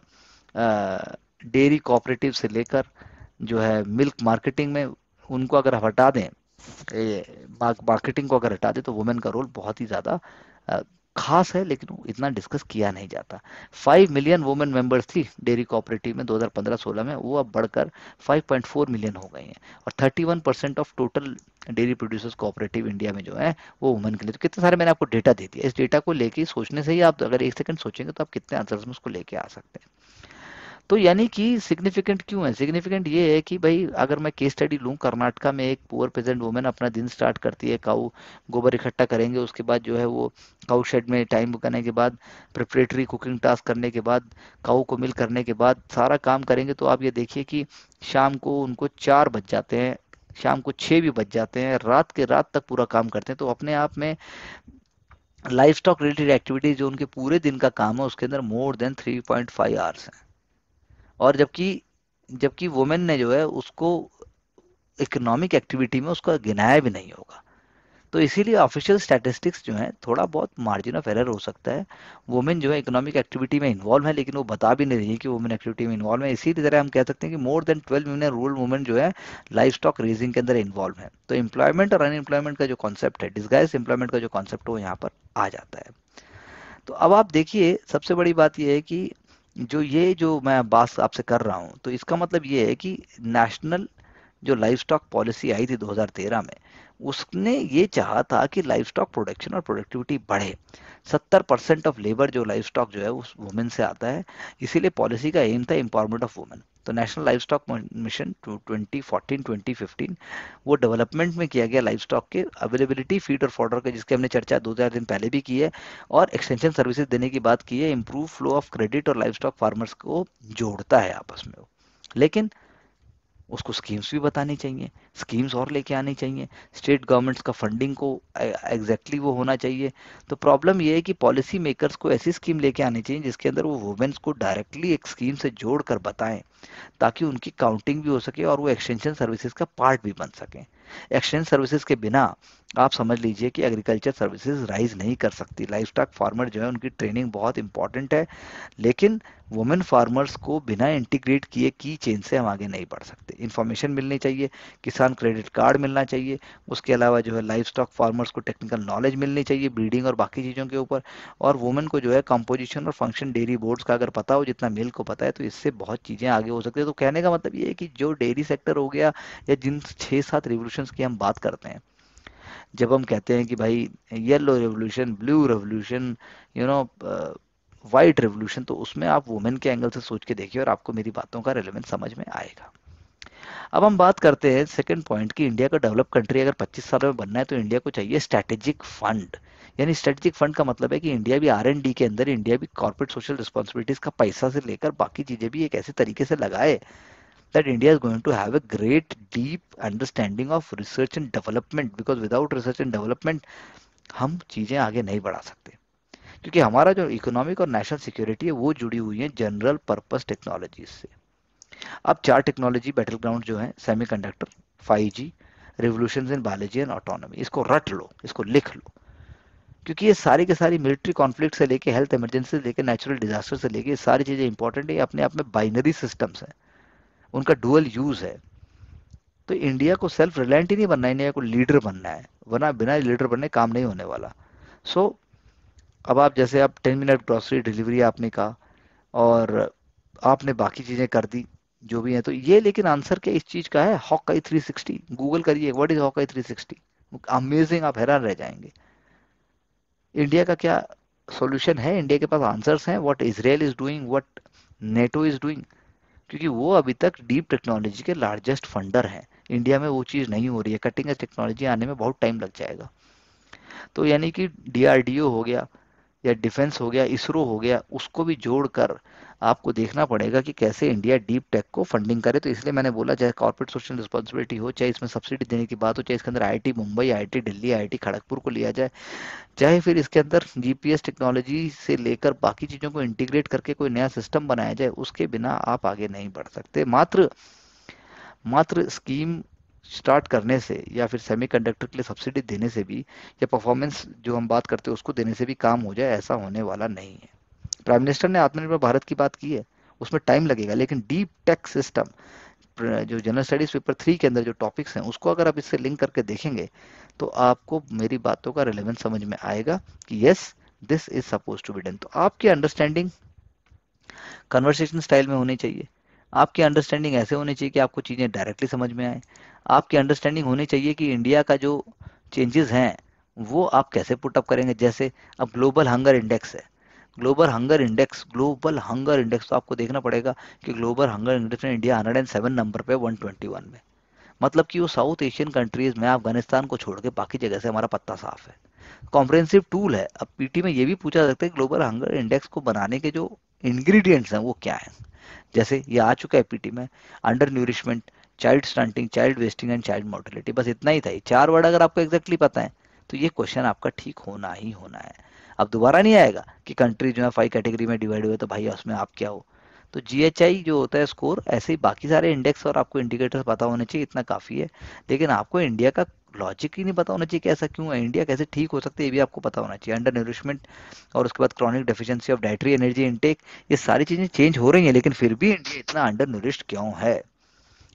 डेयरी uh, कोऑपरेटिव से लेकर जो है मिल्क मार्केटिंग में उनको अगर हटा दें मार्केटिंग को अगर हटा दें तो वुमेन का रोल बहुत ही ज़्यादा खास है लेकिन इतना डिस्कस किया नहीं जाता फाइव मिलियन वुमेन मेंबर्स थी डेयरी कोऑपरेटिव में 2015-16 में वो अब बढ़कर 5.4 मिलियन हो गई हैं और 31 percent of total dairy producers cooperative India में जो है वो वुमेन के लिए तो कितने सारे मैंने आपको डेटा दे दिया इस डेटा को लेके सोचने से ही आप अगर एक सेकंड सोचेंगे तो आप कितने आंसर्स में उसको लेके आ सकते हैं तो यानी कि सिग्निफिकेंट क्यों है सिग्निफिकेंट ये है कि भाई अगर मैं केस स्टडी लूँ कर्नाटका में एक पुअर प्रेजेंट वुमेन अपना दिन स्टार्ट करती है काऊ गोबर इकट्ठा करेंगे उसके बाद जो है वो काऊ शेड में टाइम बुकाने के बाद प्रिपरेटरी कुकिंग टास्क करने के बाद काऊ को मिल करने के बाद सारा काम करेंगे तो आप ये देखिए कि शाम को उनको चार बज जाते हैं शाम को छः भी बज जाते हैं रात के रात तक पूरा काम करते हैं तो अपने आप में लाइफ स्टॉक रिलेटेड एक्टिविटीज जो उनके पूरे दिन का काम है उसके अंदर more than three point five hours हैं और जबकि जबकि वुमेन ने जो है उसको इकोनॉमिक एक्टिविटी में उसको गिनाया भी नहीं होगा तो इसीलिए ऑफिशियल स्टैटिस्टिक्स जो है थोड़ा बहुत मार्जिन ऑफ एरर हो सकता है वुमेन जो है इकोनॉमिक एक्टिविटी में इन्वॉल्व है लेकिन वो बता भी नहीं रही है कि वुमेन एक्टिविटी में इन्वॉल्व है इसी तरह हम कह सकते हैं कि more than twelve million rural women जो है लाइफ स्टॉक रेजिंग के अंदर इन्वॉल्व है तो एम्प्लॉयमेंट और अनएम्प्लॉयमेंट का जो कॉन्सेप्ट है डिस्गाइज एम्प्लॉयमेंट का जो कॉन्सेप्ट है वो यहाँ पर आ जाता है तो अब आप देखिए सबसे बड़ी बात यह है कि जो ये जो मैं बात आपसे कर रहा हूँ तो इसका मतलब ये है कि नेशनल जो लाइफ स्टॉक पॉलिसी आई थी 2013 में उसने ये चाहा था कि लाइफ स्टॉक प्रोडक्शन और प्रोडक्टिविटी बढ़े 70 परसेंट ऑफ लेबर जो लाइफ स्टॉक जो है उस वुमेन से आता है इसीलिए पॉलिसी का एम था एम्पावरमेंट ऑफ वुमेन तो national livestock mission twenty fourteen twenty fifteen वो डेवलपमेंट में किया गया लाइफ स्टॉक के अवेलेबिलिटी फीड और फॉर्डर का जिसकी हमने चर्चा दो चार दिन पहले भी की है और एक्सटेंशन सर्विसेज देने की बात की है इम्प्रूव फ्लो ऑफ क्रेडिट और लाइफ स्टॉक फार्मर्स को जोड़ता है आपस में लेकिन उसको स्कीम्स भी बतानी चाहिए स्कीम्स और लेके आनी चाहिए स्टेट गवर्नमेंट्स का फंडिंग को एग्जैक्टली exactly वो होना चाहिए तो प्रॉब्लम ये है कि पॉलिसी मेकर्स को ऐसी स्कीम लेके आनी चाहिए जिसके अंदर वो वुमेन्स को डायरेक्टली एक स्कीम से जोड़ कर बताएं ताकि उनकी काउंटिंग भी हो सके और वो एक्सटेंशन सर्विसेज का पार्ट भी बन सके एक्सटेंशन सर्विसेज के बिना आप समझ लीजिए कि एग्रीकल्चर सर्विसेज राइज नहीं कर सकती लाइफ स्टॉक फार्मर जो है उनकी ट्रेनिंग बहुत इंपॉर्टेंट है लेकिन वुमेन फार्मर्स को बिना इंटीग्रेट किए की चेन से हम आगे नहीं बढ़ सकते इन्फॉर्मेशन मिलनी चाहिए किसान क्रेडिट कार्ड मिलना चाहिए उसके अलावा जो है लाइफ स्टॉक फार्मर्स को टेक्निकल नॉलेज मिलनी चाहिए ब्रीडिंग और बाकी चीज़ों के ऊपर और वुमेन को जो है कंपोजिशन और फंक्शन डेयरी बोर्ड्स का अगर पता हो जितना मेल को पता है तो इससे बहुत चीज़ें आगे हो सकती है तो कहने का मतलब ये है कि जो डेयरी सेक्टर हो गया या जिन छः सात रिवोल्यूशन की हम बात करते हैं जब हम कहते हैं कि भाई yellow revolution blue revolution you know white revolution तो उसमें आप वुमेन के एंगल से सोच के देखिए और आपको मेरी बातों का रेलिवेंस समझ में आएगा अब हम बात करते हैं सेकंड पॉइंट की इंडिया का डेवलप कंट्री अगर 25 साल में बनना है तो इंडिया को चाहिए स्ट्रेटेजिक फंड यानी स्ट्रेटेजिक फंड का मतलब है कि इंडिया भी आर के अंदर इंडिया भी कॉर्पोरेट सोशल रिस्पॉन्सिबिलिटीज का पैसा से लेकर बाकी चीजें भी एक ऐसे तरीके से लगाए that India is going to have a great deep understanding of research and development because without research and development हम चीज़ें आगे नहीं बढ़ा सकते क्योंकि हमारा जो इकोनॉमिक और नेशनल सिक्योरिटी है वो जुड़ी हुई है जनरल पर्पस टेक्नोलॉजी से अब चार टेक्नोलॉजी बैटल ग्राउंड जो है semiconductor five G revolution in biology and autonomy इसको रट लो इसको लिख लो क्योंकि ये सारी के सारी मिलिट्री कॉन्फ्लिक्ट से लेके हेल्थ इमरजेंसी से लेके नेचुरल डिजास्टर से लेके सारी चीज़ें इंपॉर्टेंट है अपने आप में बाइनरी सिस्टम्स हैं उनका डुअल यूज है तो इंडिया को सेल्फ रिलायंट ही नहीं बनना है इंडिया को लीडर बनना है वरना बिना लीडर बनने काम नहीं होने वाला सो so, अब आप जैसे आप टेन मिनट ग्रॉसरी डिलीवरी आपने कहा और आपने बाकी चीज़ें कर दी जो भी है तो ये लेकिन आंसर क्या इस चीज़ का है Hawk Eye three sixty Google करिए what is Hawk Eye three sixty amazing आप हैरान रह जाएंगे इंडिया का क्या सोल्यूशन है इंडिया के पास आंसर्स हैं what Israel is doing what NATO is doing क्योंकि वो अभी तक डीप टेक्नोलॉजी के लार्जेस्ट फंडर हैं इंडिया में वो चीज़ नहीं हो रही है कटिंग एज टेक्नोलॉजी आने में बहुत टाइम लग जाएगा तो यानी कि डीआरडीओ हो गया या डिफेंस हो गया इसरो हो गया उसको भी जोड़कर आपको देखना पड़ेगा कि कैसे इंडिया डीप टेक को फंडिंग करे तो इसलिए मैंने बोला चाहे कॉर्पोरेट सोशल रिस्पॉन्सिबिलिटी हो चाहे इसमें सब्सिडी देने की बात हो चाहे इसके अंदर आई मुंबई आई दिल्ली आई खड़गपुर को लिया जाए चाहे फिर इसके अंदर जीपीएस टेक्नोलॉजी से लेकर बाकी चीज़ों को इंटीग्रेट करके कोई नया सिस्टम बनाया जाए उसके बिना आप आगे नहीं बढ़ सकते मात्र मात्र स्कीम स्टार्ट करने से या फिर सेमीकंडक्टर के लिए सब्सिडी देने से भी या परफॉर्मेंस जो हम बात करते हैं उसको देने से भी काम हो जाए ऐसा होने वाला नहीं है प्राइम मिनिस्टर ने आत्मनिर्भर भारत की बात की है उसमें टाइम लगेगा लेकिन डीप टेक सिस्टम जो जनरल स्टडीज पेपर थ्री के अंदर जो टॉपिक्स हैं उसको अगर आप इससे लिंक करके देखेंगे तो आपको मेरी बातों का रिलेवेंस समझ में आएगा कि yes this is suppose to be done तो आपकी अंडरस्टैंडिंग कन्वर्सेशन स्टाइल में होनी चाहिए आपकी अंडरस्टैंडिंग ऐसे होनी चाहिए कि आपको चीज़ें डायरेक्टली समझ में आए आपकी अंडरस्टैंडिंग होनी चाहिए कि इंडिया का जो चेंजेस हैं वो आप कैसे पुटअप करेंगे जैसे अब ग्लोबल हंगर इंडेक्स है global hunger index global hunger index तो आपको देखना पड़ेगा कि ग्लोबल हंगर इंडेक्स में India hundred and seven number पे वन ट्वेंटी वन में मतलब कि वो साउथ एशियन कंट्रीज में अफगानिस्तान को छोड़ के बाकी जगह से हमारा पत्ता साफ है कॉम्प्रेंसिव टूल है अब पीटी में ये भी पूछा सकता है ग्लोबल हंगर इंडेक्स को बनाने के जो इंग्रेडिएंट्स हैं वो क्या हैं जैसे ये आ चुका है पीटी में undernourishment child stunting child wasting and child mortality बस इतना ही था चार वर्ड अगर आपको एग्जैक्टली पता है तो ये क्वेश्चन आपका ठीक होना ही होना है अब दोबारा नहीं आएगा कि कंट्री जो है फाइव कैटेगरी में डिवाइड हुए तो भाई उसमें आप क्या हो तो जीएचआई जो होता है स्कोर ऐसे ही बाकी सारे इंडेक्स और आपको इंडिकेटर्स पता होने चाहिए इतना काफ़ी है लेकिन आपको इंडिया का लॉजिक ही नहीं पता होना चाहिए कैसा क्यों है इंडिया कैसे ठीक हो सकती है ये भी आपको पता होना चाहिए अंडर न्यूरिशमेंट और उसके बाद chronic deficiency of dietary energy intake ये सारी चीज़ें चेंज हो रही हैं लेकिन फिर भी इंडिया इतना अंडर न्यूरिश क्यों है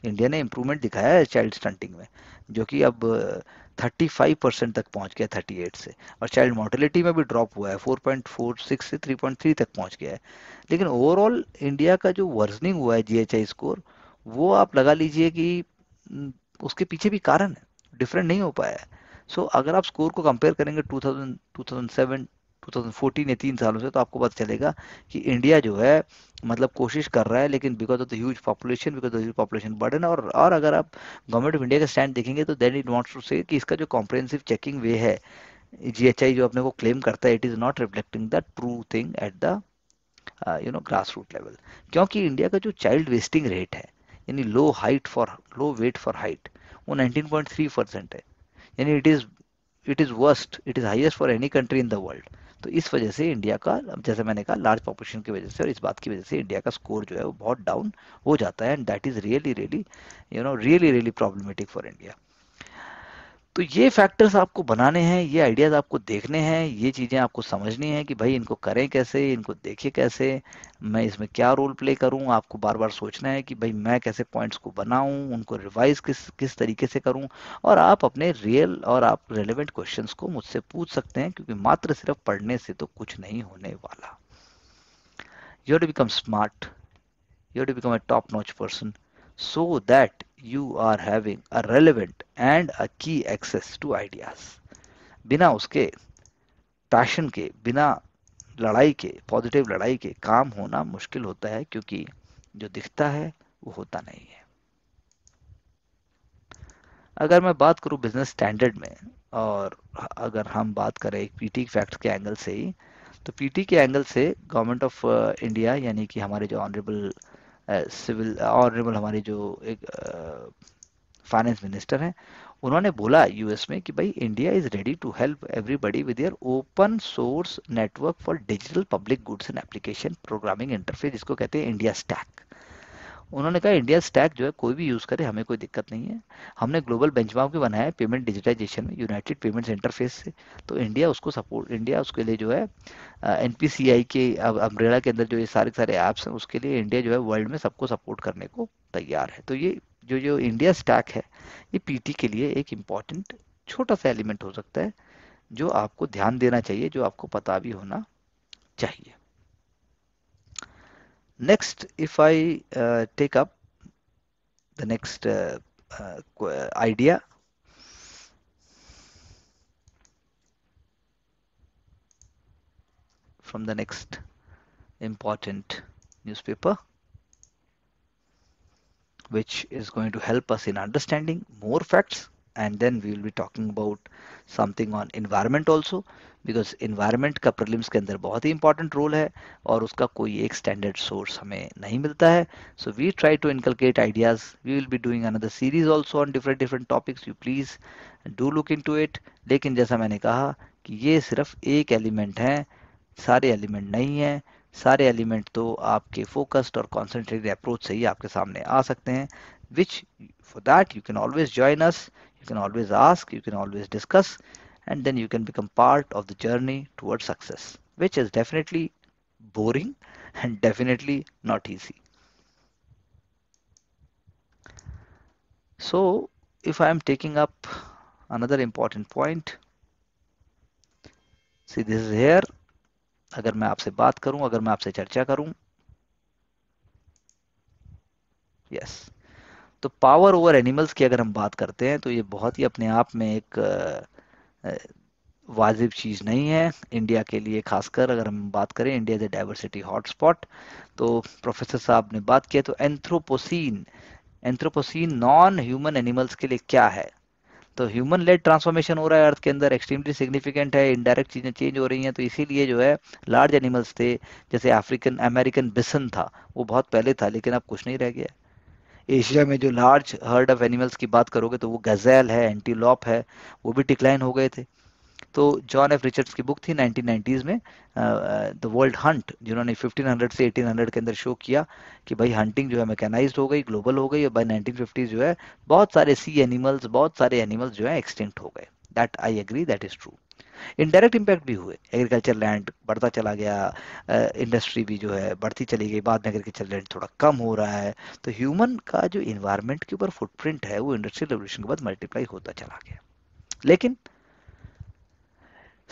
इंडिया ने इम्प्रूवमेंट दिखाया है चाइल्ड स्टंटिंग में जो कि अब 35 uh, परसेंट तक पहुंच गया 38 से और चाइल्ड मोर्टेलिटी में भी ड्रॉप हुआ है 4.46 से 3.3 तक पहुंच गया है लेकिन ओवरऑल इंडिया का जो वर्जनिंग हुआ है जीएचआई स्कोर वो आप लगा लीजिए कि mm, उसके पीछे भी कारण है डिफरेंट नहीं हो पाया है सो so, अगर आप स्कोर को कंपेयर करेंगे 2000, 2007, 2014 या तीन सालों से तो आपको पता चलेगा कि इंडिया जो है मतलब कोशिश कर रहा है लेकिन because of the huge population because of population burden और और अगर आप गवर्नमेंट ऑफ इंडिया का स्टैंड देखेंगे तो देन इट वॉन्ट्स टू से कि इसका जो कॉम्प्रेंसिव चेकिंग वे है जीएचआई जो अपने को क्लेम करता है it is not reflecting the true thing at the you know grass root level क्योंकि इंडिया का जो चाइल्ड वेस्टिंग रेट है यानी low height for low weight for height वो 19.3 परसेंट है यानी it is it is worst it is highest for any country in the world तो इस वजह से इंडिया का जैसे मैंने कहा लार्ज पॉपुलेशन की वजह से और इस बात की वजह से इंडिया का स्कोर जो है वो बहुत डाउन हो जाता है and that is really really you know really really problematic for India तो ये फैक्टर्स आपको बनाने हैं ये आइडियाज आपको देखने हैं ये चीज़ें आपको समझनी है कि भाई इनको करें कैसे इनको देखें कैसे मैं इसमें क्या रोल प्ले करूं आपको बार बार सोचना है कि भाई मैं कैसे पॉइंट्स को बनाऊं उनको रिवाइज किस किस तरीके से करूं और आप अपने रियल और आप रेलिवेंट क्वेश्चन को मुझसे पूछ सकते हैं क्योंकि मात्र सिर्फ पढ़ने से तो कुछ नहीं होने वाला you to become smart you to become a top notch person so that you are having a relevant and a key access to ideas बिना उसके पैशन के बिना लड़ाई के पॉजिटिव लड़ाई के काम होना मुश्किल होता है क्योंकि जो दिखता है वो होता नहीं है अगर मैं बात करूं बिजनेस स्टैंडर्ड में और अगर हम बात करें एक पीटी फैक्ट के एंगल से ही तो पीटी के एंगल से गवर्नमेंट ऑफ इंडिया यानी कि हमारे जो ऑनरेबल सिविल ऑनरेबल हमारी जो एक फाइनेंस मिनिस्टर हैं उन्होंने बोला यूएस में कि भाई India is ready to help everybody with your open source network for digital public goods and application programming interface जिसको कहते हैं इंडिया स्टैक उन्होंने कहा इंडिया स्टैक जो है कोई भी यूज़ करे हमें कोई दिक्कत नहीं है हमने ग्लोबल बेंचमार्क भी बनाया है पेमेंट डिजिटाइजेशन में यूनाइटेड पेमेंट्स इंटरफेस से तो इंडिया उसको सपोर्ट इंडिया उसके लिए जो है एन के अम्ब्रेला के अंदर जो ये सारे सारे ऐप्स हैं उसके लिए इंडिया जो है वर्ल्ड में सबको सपोर्ट करने को तैयार है तो ये जो जो इंडिया स्टैक है ये पीटी के लिए एक इम्पॉर्टेंट छोटा सा एलिमेंट हो सकता है जो आपको ध्यान देना चाहिए जो आपको पता भी होना चाहिए Next, if I uh, take up the next uh, uh, idea, from the next important newspaper which is going to help us in understanding more facts and then we will be talking about something on environment also because environment का prelims के अंदर बहुत ही important role है और उसका कोई एक स्टैंडर्ड सोर्स हमें नहीं मिलता है so we try to inculcate ideas we will be doing another series also on different different topics you please do look into it लेकिन जैसा मैंने कहा कि ये सिर्फ एक एलिमेंट है सारे एलिमेंट नहीं हैं सारे एलिमेंट तो आपके फोकस्ड और कॉन्सेंट्रेटेड अप्रोच से ही आपके सामने आ सकते हैं which for that you can always join us can always ask, you can always discuss, and then you can become part of the journey towards success, which is definitely boring and definitely not easy. So if I am taking up another important point, see this is here, अगर मैं आपसे बात करूं, अगर मैं आपसे चर्चा करूं, yes. तो पावर ओवर एनिमल्स की अगर हम बात करते हैं तो ये बहुत ही अपने आप में एक वाजिब चीज़ नहीं है इंडिया के लिए खासकर अगर हम बात करें India is a diversity hotspot तो प्रोफेसर साहब ने बात किया तो anthropocene anthropocene non human animals के लिए क्या है तो ह्यूमन लेड ट्रांसफॉर्मेशन हो रहा है अर्थ के अंदर एक्सट्रीमली सिग्निफिकेंट है इनडायरेक्ट चीज़ें चेंज हो रही हैं तो इसीलिए जो है लार्ज एनिमल्स थे जैसे अफ्रीकन अमेरिकन बिसन था वो बहुत पहले था लेकिन अब कुछ नहीं रह गया एशिया में जो लार्ज हर्ड ऑफ एनिमल्स की बात करोगे तो वो गजैल है एंटीलॉप है वो भी डिक्लाइन हो गए थे तो जॉन एफ रिचर्ड्स की बुक थी 1990s में द वर्ल्ड हंट जिन्होंने 1500 से 1800 के अंदर शो किया कि भाई हंटिंग जो है मैकेनाइज हो गई ग्लोबल हो गई और बाई नाइनटीन जो है बहुत सारे सी एनिमल्स बहुत सारे एनिमल्स जो है एक्सटिंक्ट हो गए that I agree that is true indirect impact भी हुए एग्रीकल्चर लैंड बढ़ता चला गया इंडस्ट्री भी जो है बढ़ती चली गई बाद में एग्रीकल्चर लैंड थोड़ा कम हो रहा है तो ह्यूमन का जो इन्वायरमेंट के ऊपर फुटप्रिंट है वो इंडस्ट्रियल रेवोल्यूशन के बाद मल्टीप्लाई होता चला गया लेकिन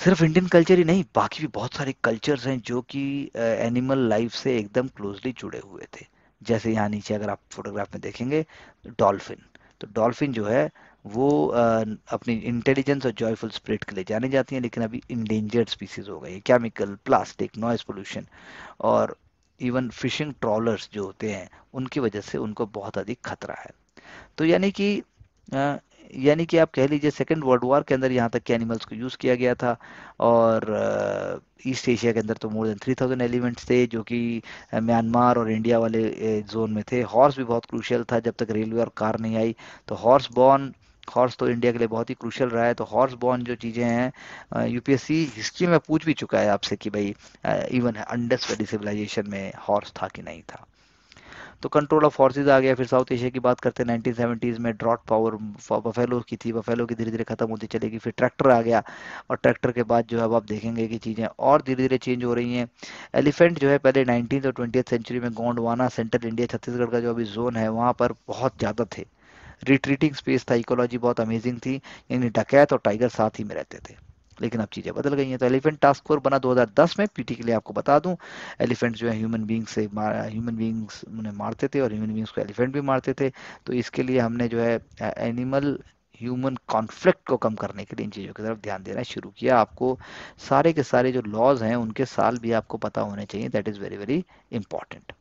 सिर्फ इंडियन कल्चर ही नहीं बाकी भी बहुत सारे कल्चर्स हैं जो कि एनिमल लाइफ से एकदम क्लोजली जुड़े हुए थे जैसे यहाँ नीचे अगर आप फोटोग्राफ में देखेंगे डॉल्फिन तो डॉल्फिन जो है वो अपनी इंटेलिजेंस और जॉयफुल स्प्रिट के लिए जानी जाती हैं लेकिन अभी इंडेंजर्ड स्पीसीज हो गई है केमिकल प्लास्टिक नॉइस पोल्यूशन और इवन फिशिंग ट्रॉलर्स जो होते हैं उनकी वजह से उनको बहुत अधिक खतरा है तो यानी कि यानी कि आप कह लीजिए सेकेंड वर्ल्ड वॉर के अंदर यहाँ तक के एनिमल्स को यूज़ किया गया था और ईस्ट एशिया के अंदर तो more than three thousand elements थे जो कि म्यांमार और इंडिया वाले जोन में थे हॉर्स भी बहुत क्रूशियल था जब तक रेलवे और कार नहीं आई तो हॉर्स बॉर्न हॉर्स तो इंडिया के लिए बहुत ही क्रुशियल रहा है तो हॉर्स बॉर्न जो चीज़ें हैं यूपीएससी हिस्ट्री में पूछ भी चुका है आपसे कि भाई इवन अंडस सिविलाइजेशन में हॉर्स था कि नहीं था तो कंट्रोल ऑफ हॉर्सेज आ गया फिर साउथ एशिया की बात करते हैं नाइनटीन सेवेंटीज़ में ड्रॉट पावर बफेलो की थी बफेलो की धीरे धीरे खत्म होती चलेगी फिर ट्रैक्टर आ गया और ट्रैक्टर के बाद जो है अब आप देखेंगे कि चीज़ें और धीरे धीरे चेंज हो रही हैं एलिफेंट जो है पहले नाइनटीन और ट्वेंटी सेंचुरी में गोंडवाना सेंट्रल इंडिया छत्तीसगढ़ का जो अभी जोन है वहाँ पर बहुत ज़्यादा थे रिट्रीटिंग स्पेस था इकोलॉजी बहुत अमेजिंग थी यानी डकैत और टाइगर साथ ही में रहते थे लेकिन अब चीज़ें बदल गई हैं तो एलिफेंट टास्क फोर्स बना 2010 में पीटी के लिए आपको बता दूं एलिफेंट जो है ह्यूमन बींग से ह्यूमन बींग्स उन्हें मारते थे और ह्यूमन बींग्स को एलिफेंट भी मारते थे तो इसके लिए हमने जो है एनिमल ह्यूमन कॉन्फ्लिक्ट को कम करने के लिए इन चीज़ों की तरफ ध्यान देना शुरू किया आपको सारे के सारे जो लॉज हैं उनके साल भी आपको पता होने चाहिए that is very very important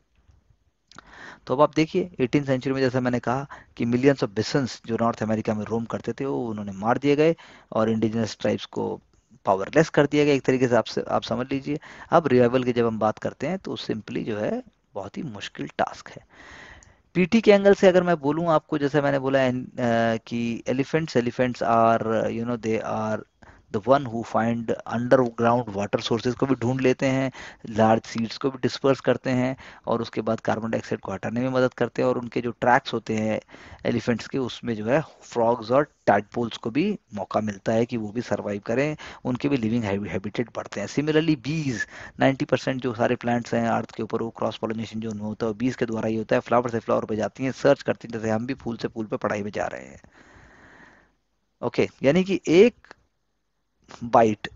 तो अब आप देखिए एटीन सेंचुरी में जैसे मैंने कहा कि मिलियंस ऑफ बिसन्स जो नॉर्थ अमेरिका में रोम करते थे वो उन्होंने मार दिए गए और इंडिजिनस ट्राइब्स को पावरलेस कर दिया गया एक तरीके से आप आप समझ लीजिए अब रिवाइवल की जब हम बात करते हैं तो सिंपली जो है बहुत ही मुश्किल टास्क है पीटी के एंगल से अगर मैं बोलूँ आपको जैसे मैंने बोला कि elephants elephants are you know they are the one who find underground water sources को भी ढूंढ लेते हैं लार्ज सीड्स को भी डिस्पर्स करते हैं और उसके बाद कार्बन डाइऑक्साइड को हटाने में मदद करते हैं और उनके जो ट्रैक्स होते हैं एलिफेंट्स के उसमें जो है फ्रॉग्स और टैडपोल्स को भी मौका मिलता है कि वो भी सर्वाइव करें उनके भी लिविंग हैबिटेट बढ़ते हैं सिमिलरली बीज 90 परसेंट जो सारे प्लांट्स हैं अर्थ के ऊपर वो क्रॉस पॉलिनेशन जो उनमें होता है बीज के द्वारा ही होता है फ्लावर से फ्लावर पे जाती हैं सर्च करती हैं जैसे हम भी फूल से फूल पर पढ़ाई में जा रहे हैं ओके okay, यानी कि एक बाइट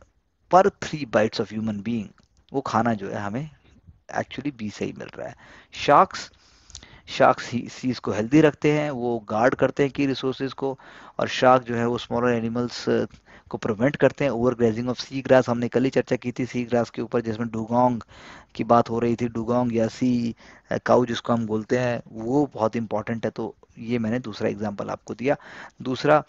पर three bites of human being वो खाना जो है हमें एक्चुअली बी से ही मिल रहा है शार्क्स शार्क चीज को हेल्दी रखते हैं वो गार्ड करते हैं की रिसोर्सेज को और शार्क जो है वो स्मॉलर एनिमल्स को प्रिवेंट करते हैं over grazing of sea grass हमने कल ही चर्चा की थी सी ग्रास के ऊपर जिसमें डुगोंग की बात हो रही थी डुगोंग या सी काउ जिसको हम बोलते हैं वो बहुत इंपॉर्टेंट है तो ये मैंने दूसरा एग्जाम्पल आपको दिया दूसरा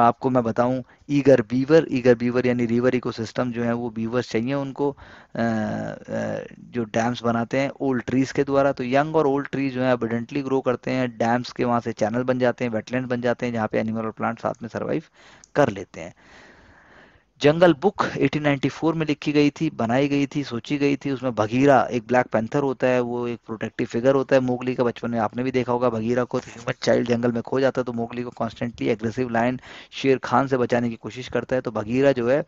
आपको मैं बताऊं ईगर बीवर ईगर बीवर यानी रिवर सिस्टम जो है वो बीवर चाहिए उनको जो डैम्स बनाते हैं ओल्ड ट्रीज के द्वारा तो यंग और ओल्ड ट्रीज जो है अबिडेंटली ग्रो करते हैं डैम्स के वहां से चैनल बन जाते हैं वेटलैंड बन जाते हैं जहाँ पे एनिमल और प्लांट साथ में सर्वाइव कर लेते हैं जंगल बुक 1894 में लिखी गई थी बनाई गई थी सोची गई थी उसमें भगीरा एक ब्लैक पैंथर होता है वो एक प्रोटेक्टिव फिगर होता है मोगली का बचपन में आपने भी देखा होगा भगीरा को तो ह्यूमन चाइल्ड जंगल में खो जाता है तो मोगली को कॉन्स्टेंटली एग्रेसिव लाइन शेर खान से बचाने की कोशिश करता है तो भगीरा जो है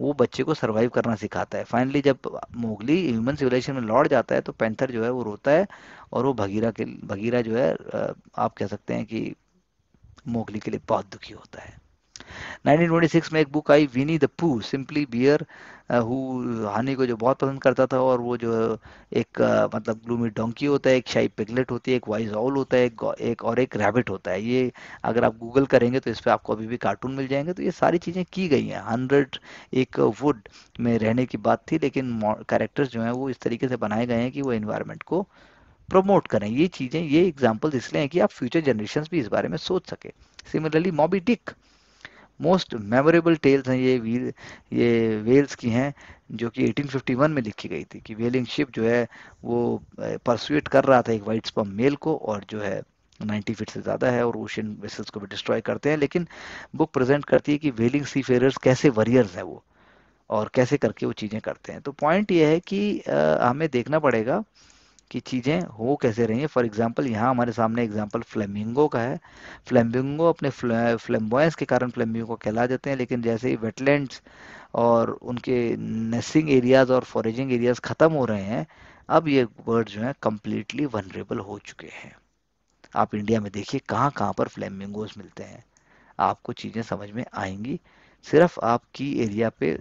वो बच्चे को सर्वाइव करना सिखाता है फाइनली जब मोगली ह्यूमन सिविलाइजेशन में लौट जाता है तो पैंथर जो है वो रोता है और वो भगीरा के भगीरा जो है आप कह सकते हैं कि मोगली के लिए बहुत दुखी होता है 1926 में एक बुक आई Winnie the Pooh simply bear who honey को जो बहुत पसंद करता था और वो जो एक uh, मतलब ग्लूमी डोंकी होता है एक शाही पिगलेट होती है एक वाइज ऑल होता है एक और एक रैबिट होता है ये अगर आप गूगल करेंगे तो इस पर आपको अभी भी कार्टून मिल जाएंगे तो ये सारी चीज़ें की गई हैं हंड्रेड एक वुड में रहने की बात थी लेकिन कैरेक्टर्स जो हैं वो इस तरीके से बनाए गए हैं कि वो इन्वायरमेंट को प्रमोट करें ये चीज़ें ये एग्जाम्पल्स इसलिए हैं कि आप फ्यूचर जनरेशन भी इस बारे में सोच सके similarly Moby Dick most memorable tales हैं ये वील ये वेल्स की हैं जो कि 1851 में लिखी गई थी कि वेलिंग शिप जो है वो परसुएट कर रहा था एक वाइट स्पम मेल को और जो है 90 फीट से ज़्यादा है और ओशियन वेसल्स को भी डिस्ट्रॉय करते हैं लेकिन बुक प्रेजेंट करती है कि वेलिंग सी फेरर्स कैसे वरियर्स हैं वो और कैसे करके वो चीज़ें करते हैं तो पॉइंट ये है कि हमें देखना पड़ेगा कि चीज़ें हो कैसे रही हैं फॉर एग्जाम्पल यहाँ हमारे सामने एग्जाम्पल फ्लेमिंगो का है फ्लेमिंगो अपने फ्लेम्बॉयस के कारण फ्लेमिंगो कहला जाते हैं लेकिन जैसे ही वेटलैंड्स और उनके नेस्टिंग एरियाज और फॉरेजिंग एरियाज ख़त्म हो रहे हैं अब ये बर्ड जो है कम्प्लीटली वनरेबल हो चुके हैं आप इंडिया में देखिए कहाँ कहाँ पर फ्लेमिंगोज मिलते हैं आपको चीज़ें समझ में आएंगी सिर्फ आपकी एरिया पे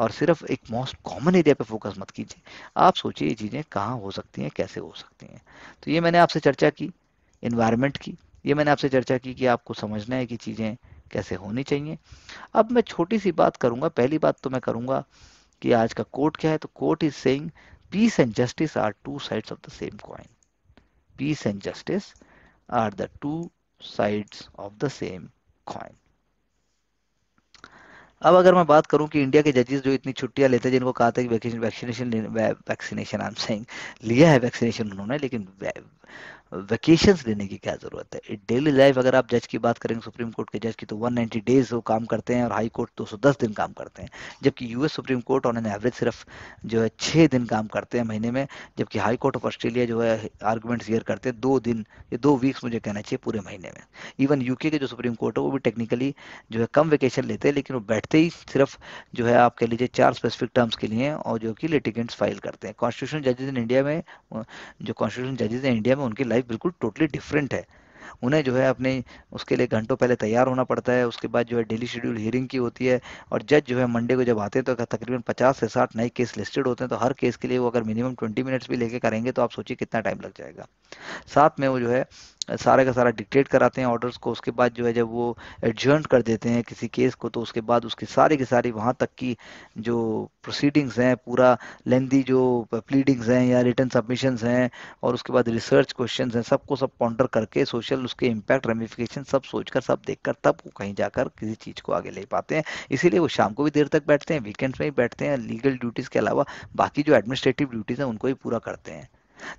और सिर्फ एक मोस्ट कॉमन एरिया पे फोकस मत कीजिए आप सोचिए ये चीज़ें कहाँ हो सकती हैं कैसे हो सकती हैं तो ये मैंने आपसे चर्चा की इन्वायरमेंट की ये मैंने आपसे चर्चा की कि आपको समझना है कि चीज़ें कैसे होनी चाहिए अब मैं छोटी सी बात करूँगा पहली बात तो मैं करूंगा कि आज का कोर्ट क्या है तो court is saying peace and justice are two sides of the same coin peace and justice are the two sides of the same coin अब अगर मैं बात करूं कि इंडिया के जजेस जो इतनी छुट्टियां लेते हैं जिनको कहा था कि vaccination vaccination I am saying लिया है वैक्सीनेशन उन्होंने लेकिन वेकेशंस लेने की क्या जरूरत है डेली लाइफ अगर आप जज की बात करेंगे सुप्रीम कोर्ट के जज की तो 190 डेज वो काम करते हैं और हाई कोर्ट 210 दिन काम करते हैं जबकि US Supreme Court on an average सिर्फ जो है छः दिन काम करते हैं महीने में जबकि हाई कोर्ट ऑफ ऑस्ट्रेलिया जो है आर्गूमेंट हेयर करते हैं दो दिन या दो वीक्स मुझे कहना चाहिए पूरे महीने में इवन यूके के जो सुप्रीम कोर्ट है वो भी टेक्निकली जो है कम वेकेशन लेते हैं लेकिन वो बैठते ही सिर्फ जो है आप कह लीजिए चार स्पेसिफिक टर्म्स के लिए और जो कि लिटिगेंट्स फाइल करते हैं कॉन्स्टिट्यूशन जजेज इन इंडिया में जो कॉन्स्टिट्यूशन जजेज इन इंडिया इंडिया में उनकी लाइफ बिल्कुल टोटली डिफरेंट है उन्हें जो है अपने उसके लिए घंटों पहले तैयार होना पड़ता है उसके बाद जो है डेली शेड्यूल हियरिंग की होती है और जज जो है मंडे को जब आते हैं तो अगर तकरीबन पचास से साठ नए केस लिस्टेड होते हैं तो हर केस के लिए वो अगर मिनिमम ट्वेंटी मिनट्स भी लेके करेंगे तो आप सोचिए कितना टाइम लग जाएगा साथ में वो जो है सारा का सारा डिक्टेट कराते हैं ऑर्डर्स को उसके बाद जो है जब वो एडजर्न कर देते हैं किसी केस को तो उसके बाद उसके सारे के सारी वहाँ तक की जो प्रोसीडिंग्स हैं पूरा लेंदी जो प्लीडिंग्स हैं या रिटर्न सबमिशंस हैं और उसके बाद रिसर्च क्वेश्चन हैं सबको सब पॉन्डर करके सोशल उसके इम्पैक्ट रेमिफिकेशन सब सोचकर सब कर तब वो कहीं जाकर किसी चीज़ को आगे ले पाते हैं इसीलिए वो शाम को भी देर तक बैठते हैं वीकेंड्स में ही बैठते हैं लीगल ड्यूटीज़ के अलावा बाकी जो एडमिनिस्ट्रेटिव ड्यूटीज़ हैं उनको ही पूरा करते हैं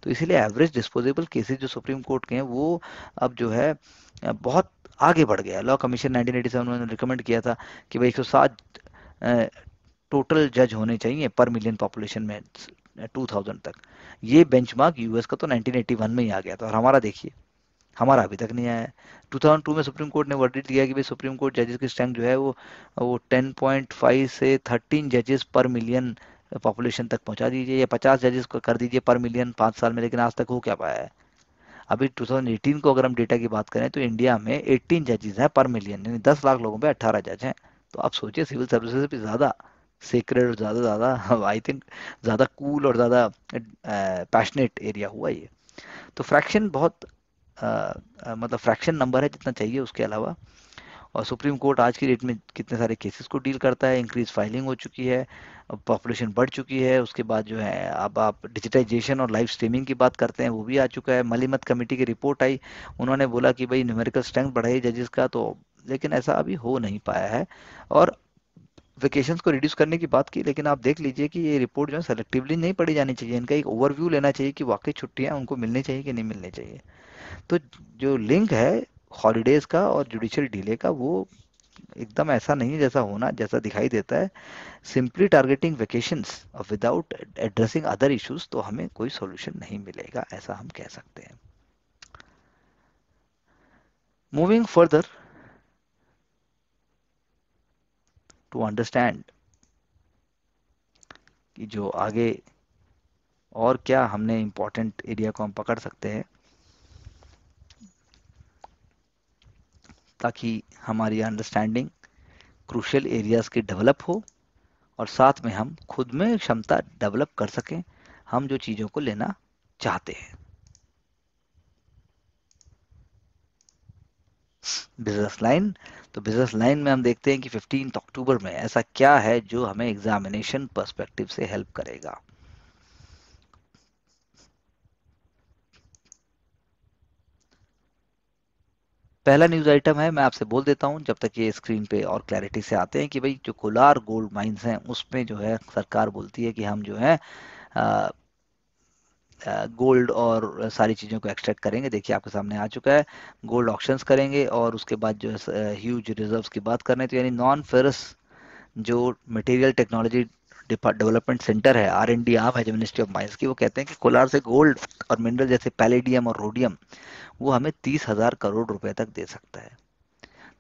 तो इसीलिए एवरेज डिस्पोजेबल केसेस जो सुप्रीम कोर्ट के हैं वो अब जो है बहुत आगे बढ़ गया लॉ कमीशन 1987 में रिकमेंड किया था कि भाई 107 टोटल जज होने चाहिए पर मिलियन पॉपुलेशन में 2000 तक ये बेंचमार्क यूएस का तो 1981 में ही आ गया था और हमारा देखिए हमारा अभी तक नहीं आया है 2002 में सुप्रीम कोर्ट ने वर्डिट दिया कि भाई सुप्रीम कोर्ट जजेस की स्ट्रेंथ जो है वो वो 10.5 से 13 जजेस पर मिलियन पॉपुलेशन तक पहुंचा दीजिए या पचास जजेस को कर दीजिए पर मिलियन पाँच साल में लेकिन आज तक हो क्या पाया है अभी 2018 को अगर हम डेटा की बात करें तो इंडिया में 18 जजेस हैं पर मिलियन यानी 10 लाख लोगों पे 18 जज हैं तो आप सोचिए सिविल सर्विसेज से भी ज़्यादा सीक्रेट और ज़्यादा ज़्यादा आई थिंक ज़्यादा कूल और ज़्यादा पैशनेट एरिया हुआ ये तो फ्रैक्शन बहुत आ, आ, मतलब फ्रैक्शन नंबर है जितना चाहिए उसके अलावा और सुप्रीम कोर्ट आज की डेट में कितने सारे केसेस को डील करता है इंक्रीज फाइलिंग हो चुकी है पॉपुलेशन बढ़ चुकी है उसके बाद जो है अब आप डिजिटाइजेशन और लाइव स्ट्रीमिंग की बात करते हैं वो भी आ चुका है मलिमत कमेटी की रिपोर्ट आई उन्होंने बोला कि भाई न्यूमेरिकल स्ट्रेंथ बढ़ाई जजेस का तो लेकिन ऐसा अभी हो नहीं पाया है और वेकेशंस को रिड्यूस करने की बात की लेकिन आप देख लीजिए कि ये रिपोर्ट जो है सेलेक्टिवली नहीं पढ़ी जानी चाहिए इनका एक ओवरव्यू लेना चाहिए कि वाकई छुट्टियां उनको मिलनी चाहिए कि नहीं मिलनी चाहिए तो जो लिंक है हॉलीडेज का और जुडिशियल डिले का वो एकदम ऐसा नहीं है जैसा होना जैसा दिखाई देता है simply targeting vacation without addressing other issues तो हमें कोई सॉल्यूशन नहीं मिलेगा ऐसा हम कह सकते हैं मूविंग फर्दर टू अंडरस्टैंड कि जो आगे और क्या हमने इंपॉर्टेंट एरिया को हम पकड़ सकते हैं ताकि हमारी अंडरस्टैंडिंग क्रूशल एरियाज़ की डेवलप हो और साथ में हम खुद में क्षमता डेवलप कर सकें हम जो चीज़ों को लेना चाहते हैं बिजनेस लाइन तो बिजनेस लाइन में हम देखते हैं कि 15 अक्टूबर में ऐसा क्या है जो हमें एग्जामिनेशन पर्सपेक्टिव से हेल्प करेगा पहला न्यूज आइटम है मैं आपसे बोल देता हूं जब तक ये स्क्रीन पे और क्लैरिटी से आते हैं कि भाई जो कोलार गोल्ड माइंस हैं उसमें जो है सरकार बोलती है कि हम जो है आ, गोल्ड और सारी चीज़ों को एक्सट्रैक्ट करेंगे देखिए आपके सामने आ चुका है गोल्ड ऑक्शंस करेंगे और उसके बाद जो है ह्यूज रिजर्व्स की बात करें तो यानी नॉन फेरस जो मटेरियल टेक्नोलॉजी डेवलपमेंट सेंटर है आर एन डी आम है जो मिनिस्ट्री ऑफ माइंस की वो कहते हैं कि कोलार से गोल्ड और मिनरल जैसे पैलेडियम और रोडियम वो हमें तीस हजार करोड़ रुपए तक दे सकता है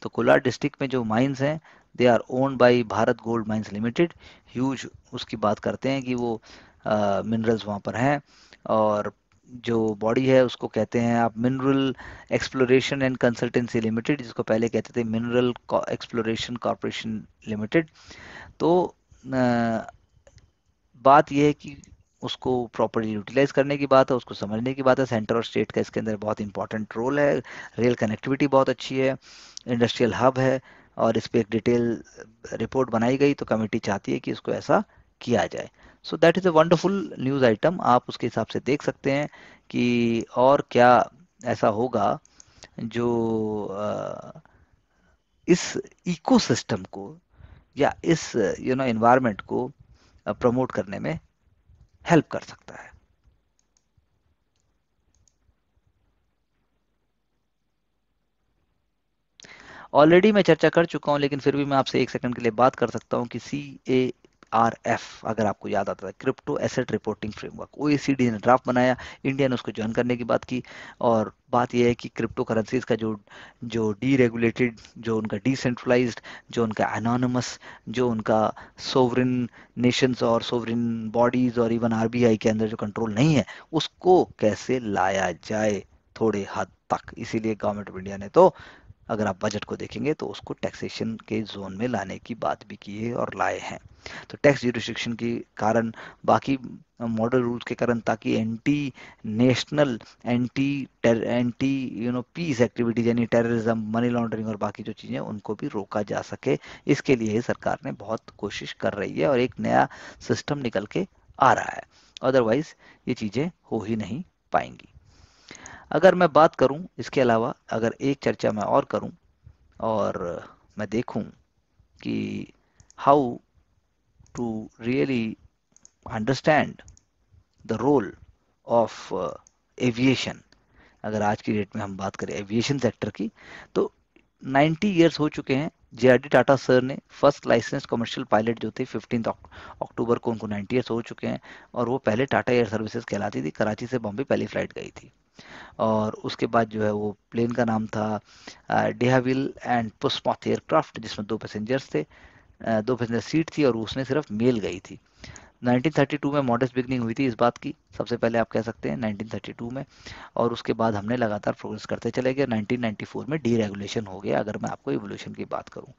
तो कोलार डिस्ट्रिक्ट में जो माइंस हैं they are own by Bharat Gold Mines Limited huge उसकी बात करते हैं कि वो मिनरल्स वहाँ पर हैं और जो बॉडी है उसको कहते हैं आप mineral exploration and consultancy limited जिसको पहले कहते थे मिनरल एक्सप्लोरेशन कॉरपोरेशन लिमिटेड तो बात यह है कि उसको प्रॉपरली यूटिलाइज करने की बात है उसको समझने की बात है सेंटर और स्टेट का इसके अंदर बहुत इंपॉर्टेंट रोल है रेल कनेक्टिविटी बहुत अच्छी है इंडस्ट्रियल हब है और इस पर एक डिटेल रिपोर्ट बनाई गई तो कमेटी चाहती है कि इसको ऐसा किया जाए so that is a wonderful news item आप उसके हिसाब से देख सकते हैं कि और क्या ऐसा होगा जो इस इकोसिस्टम को या इस यू नो एनवायरनमेंट को प्रमोट करने में हेल्प कर सकता है ऑलरेडी मैं चर्चा कर चुका हूं लेकिन फिर भी मैं आपसे एक सेकंड के लिए बात कर सकता हूं कि सी ए आर एफ अगर आपको याद आता है क्रिप्टो एसेट रिपोर्टिंग फ्रेमवर्क ओ ने ड्राफ्ट बनाया इंडिया ने उसको ज्वाइन करने की बात की और बात यह है कि क्रिप्टो करेंसीज का जो जो डी रेगुलेटेड जो उनका डिसेंट्रलाइज जो उनका एनोनमस जो उनका सोवरिन नेशंस और सोवरिन बॉडीज और इवन आर के अंदर जो कंट्रोल नहीं है उसको कैसे लाया जाए थोड़े हद तक इसीलिए गवर्नमेंट ऑफ इंडिया ने तो अगर आप बजट को देखेंगे तो उसको टैक्सेशन के जोन में लाने की बात भी की है और लाए हैं तो टैक्स रिस्ट्रिक्शन के कारण बाकी मॉडल रूल्स के कारण ताकि anti national anti ter, anti you know peace activities यानी टेररिज्म मनी लॉन्ड्रिंग और बाकी जो चीज़ें उनको भी रोका जा सके इसके लिए सरकार ने बहुत कोशिश कर रही है और एक नया सिस्टम निकल के आ रहा है अदरवाइज ये चीज़ें हो ही नहीं पाएंगी अगर मैं बात करूं इसके अलावा अगर एक चर्चा मैं और करूं और मैं देखूं कि how to really understand the role of aviation अगर आज की डेट में हम बात करें एविएशन सेक्टर की तो 90 इयर्स हो चुके हैं जेआरडी टाटा सर ने फर्स्ट लाइसेंस कमर्शियल पायलट जो थे फिफ्टीन अक्टूबर को उनको 90 ईयर्स हो चुके हैं और वो पहले टाटा एयर सर्विसेज कहलाती थी कराची से बॉम्बे पहली फ्लाइट गई थी और उसके बाद जो है वो प्लेन का नाम था डेहाविल एंड पुस्मॉथ एयरक्राफ्ट जिसमें दो पैसेंजर्स थे दो पैसेंजर सीट थी और उसने सिर्फ मेल गई थी 1932 में मॉडर्स बिगनिंग हुई थी इस बात की सबसे पहले आप कह सकते हैं 1932 में और उसके बाद हमने लगातार प्रोग्रेस करते चले गए 1994 में डीरेगुलेशन हो गया अगर मैं आपको इवोल्यूशन की बात करूं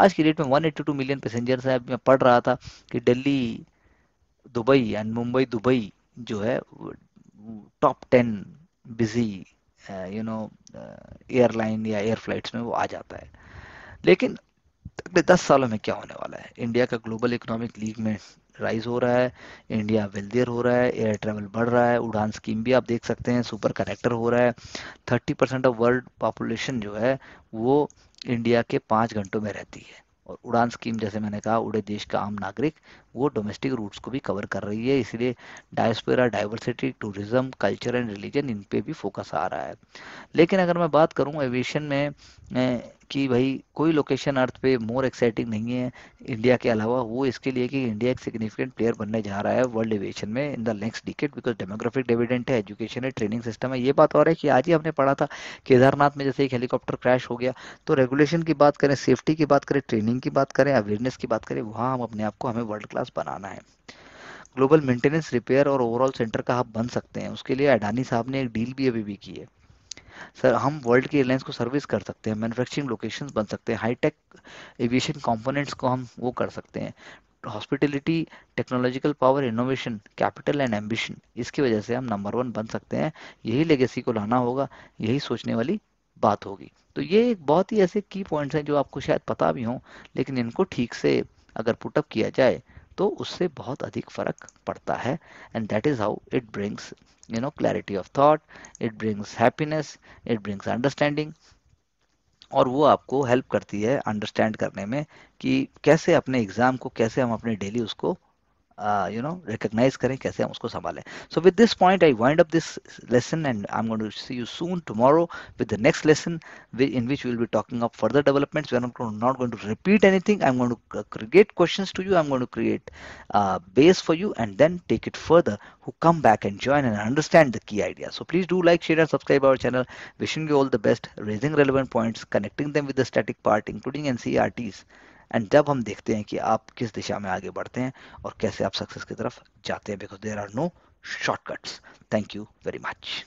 आज की डेट में 182 मिलियन पैसेंजर्स हैं अभी मैं पढ़ रहा था कि Delhi Dubai and Mumbai Dubai जो है top ten busy you know airline या एयर फ्लाइट्स में वो आ जाता है लेकिन अगले दस सालों में क्या होने वाला है इंडिया का ग्लोबल इकोनॉमिक लीग में राइज हो रहा है इंडिया वेल्दियर हो रहा है एयर ट्रैवल बढ़ रहा है उड़ान स्कीम भी आप देख सकते हैं सुपर कनेक्टर हो रहा है thirty percent of world population जो है वो इंडिया के पाँच घंटों में रहती है और उड़ान स्कीम जैसे मैंने कहा उड़े देश का आम नागरिक वो डोमेस्टिक रूट्स को भी कवर कर रही है इसलिए diaspora diversity tourism culture and religion इन पे भी फोकस आ रहा है लेकिन अगर मैं बात करूँ एविएशन में कि भाई कोई लोकेशन अर्थ पे मोर एक्साइटिंग नहीं है इंडिया के अलावा वो इसके लिए कि इंडिया एक सिग्निफिकेंट प्लेयर बनने जा रहा है वर्ल्ड एविएशन में in the next decade because demographic dividend है एजुकेशन है ट्रेनिंग सिस्टम है ये बात और है कि आज ही हमने पढ़ा था केदारनाथ में जैसे एक हेलीकॉप्टर क्रैश हो गया तो रेगुलेशन की बात करें सेफ्टी की बात करें ट्रेनिंग की बात करें अवेयरनेस की बात करें वहाँ हम अपने आप को हमें वर्ल्ड क्लास बनाना है ग्लोबल मेंटेनेंस रिपेयर और ओवरऑल सेंटर का हब बन सकते हैं उसके लिए अडानी साहब ने एक डील भी अभी भी की है सर हम वर्ल्ड की एयरलाइंस को सर्विस कर सकते हैं मैन्युफैक्चरिंग लोकेशंस बन सकते हैं हाईटेक एविएशन कंपोनेंट्स को हम वो कर सकते हैं hospitality technological power innovation capital and ambition इसकी वजह से हम नंबर वन बन सकते हैं यही लेगेसी को लाना होगा यही सोचने वाली बात होगी तो ये एक बहुत ही ऐसे की पॉइंट्स हैं जो आपको शायद पता भी हों लेकिन इनको ठीक से अगर पुटअप किया जाए तो उससे बहुत अधिक फर्क पड़ता है and that is how it brings you know clarity of thought it brings happiness it brings understanding और वो आपको हेल्प करती है अंडरस्टैंड करने में कि कैसे अपने एग्ज़ाम को कैसे हम अपने डेली उसको Uh, you know recognize करें कैसे हम उसको संभालें so with this point I wind up this lesson and I'm going to see you soon tomorrow with the next lesson in which we'll be talking of further developments where I'm not going to repeat anything I'm going to create questions to you I'm going to create a uh, base for you and then take it further who come back and join and understand the key idea. so please do like share and subscribe our channel wishing you all the best raising relevant points connecting them with the static part including NCRTs and जब हम देखते हैं कि आप किस दिशा में आगे बढ़ते हैं और कैसे आप सक्सेस की तरफ जाते हैं because there are no shortcuts thank you very much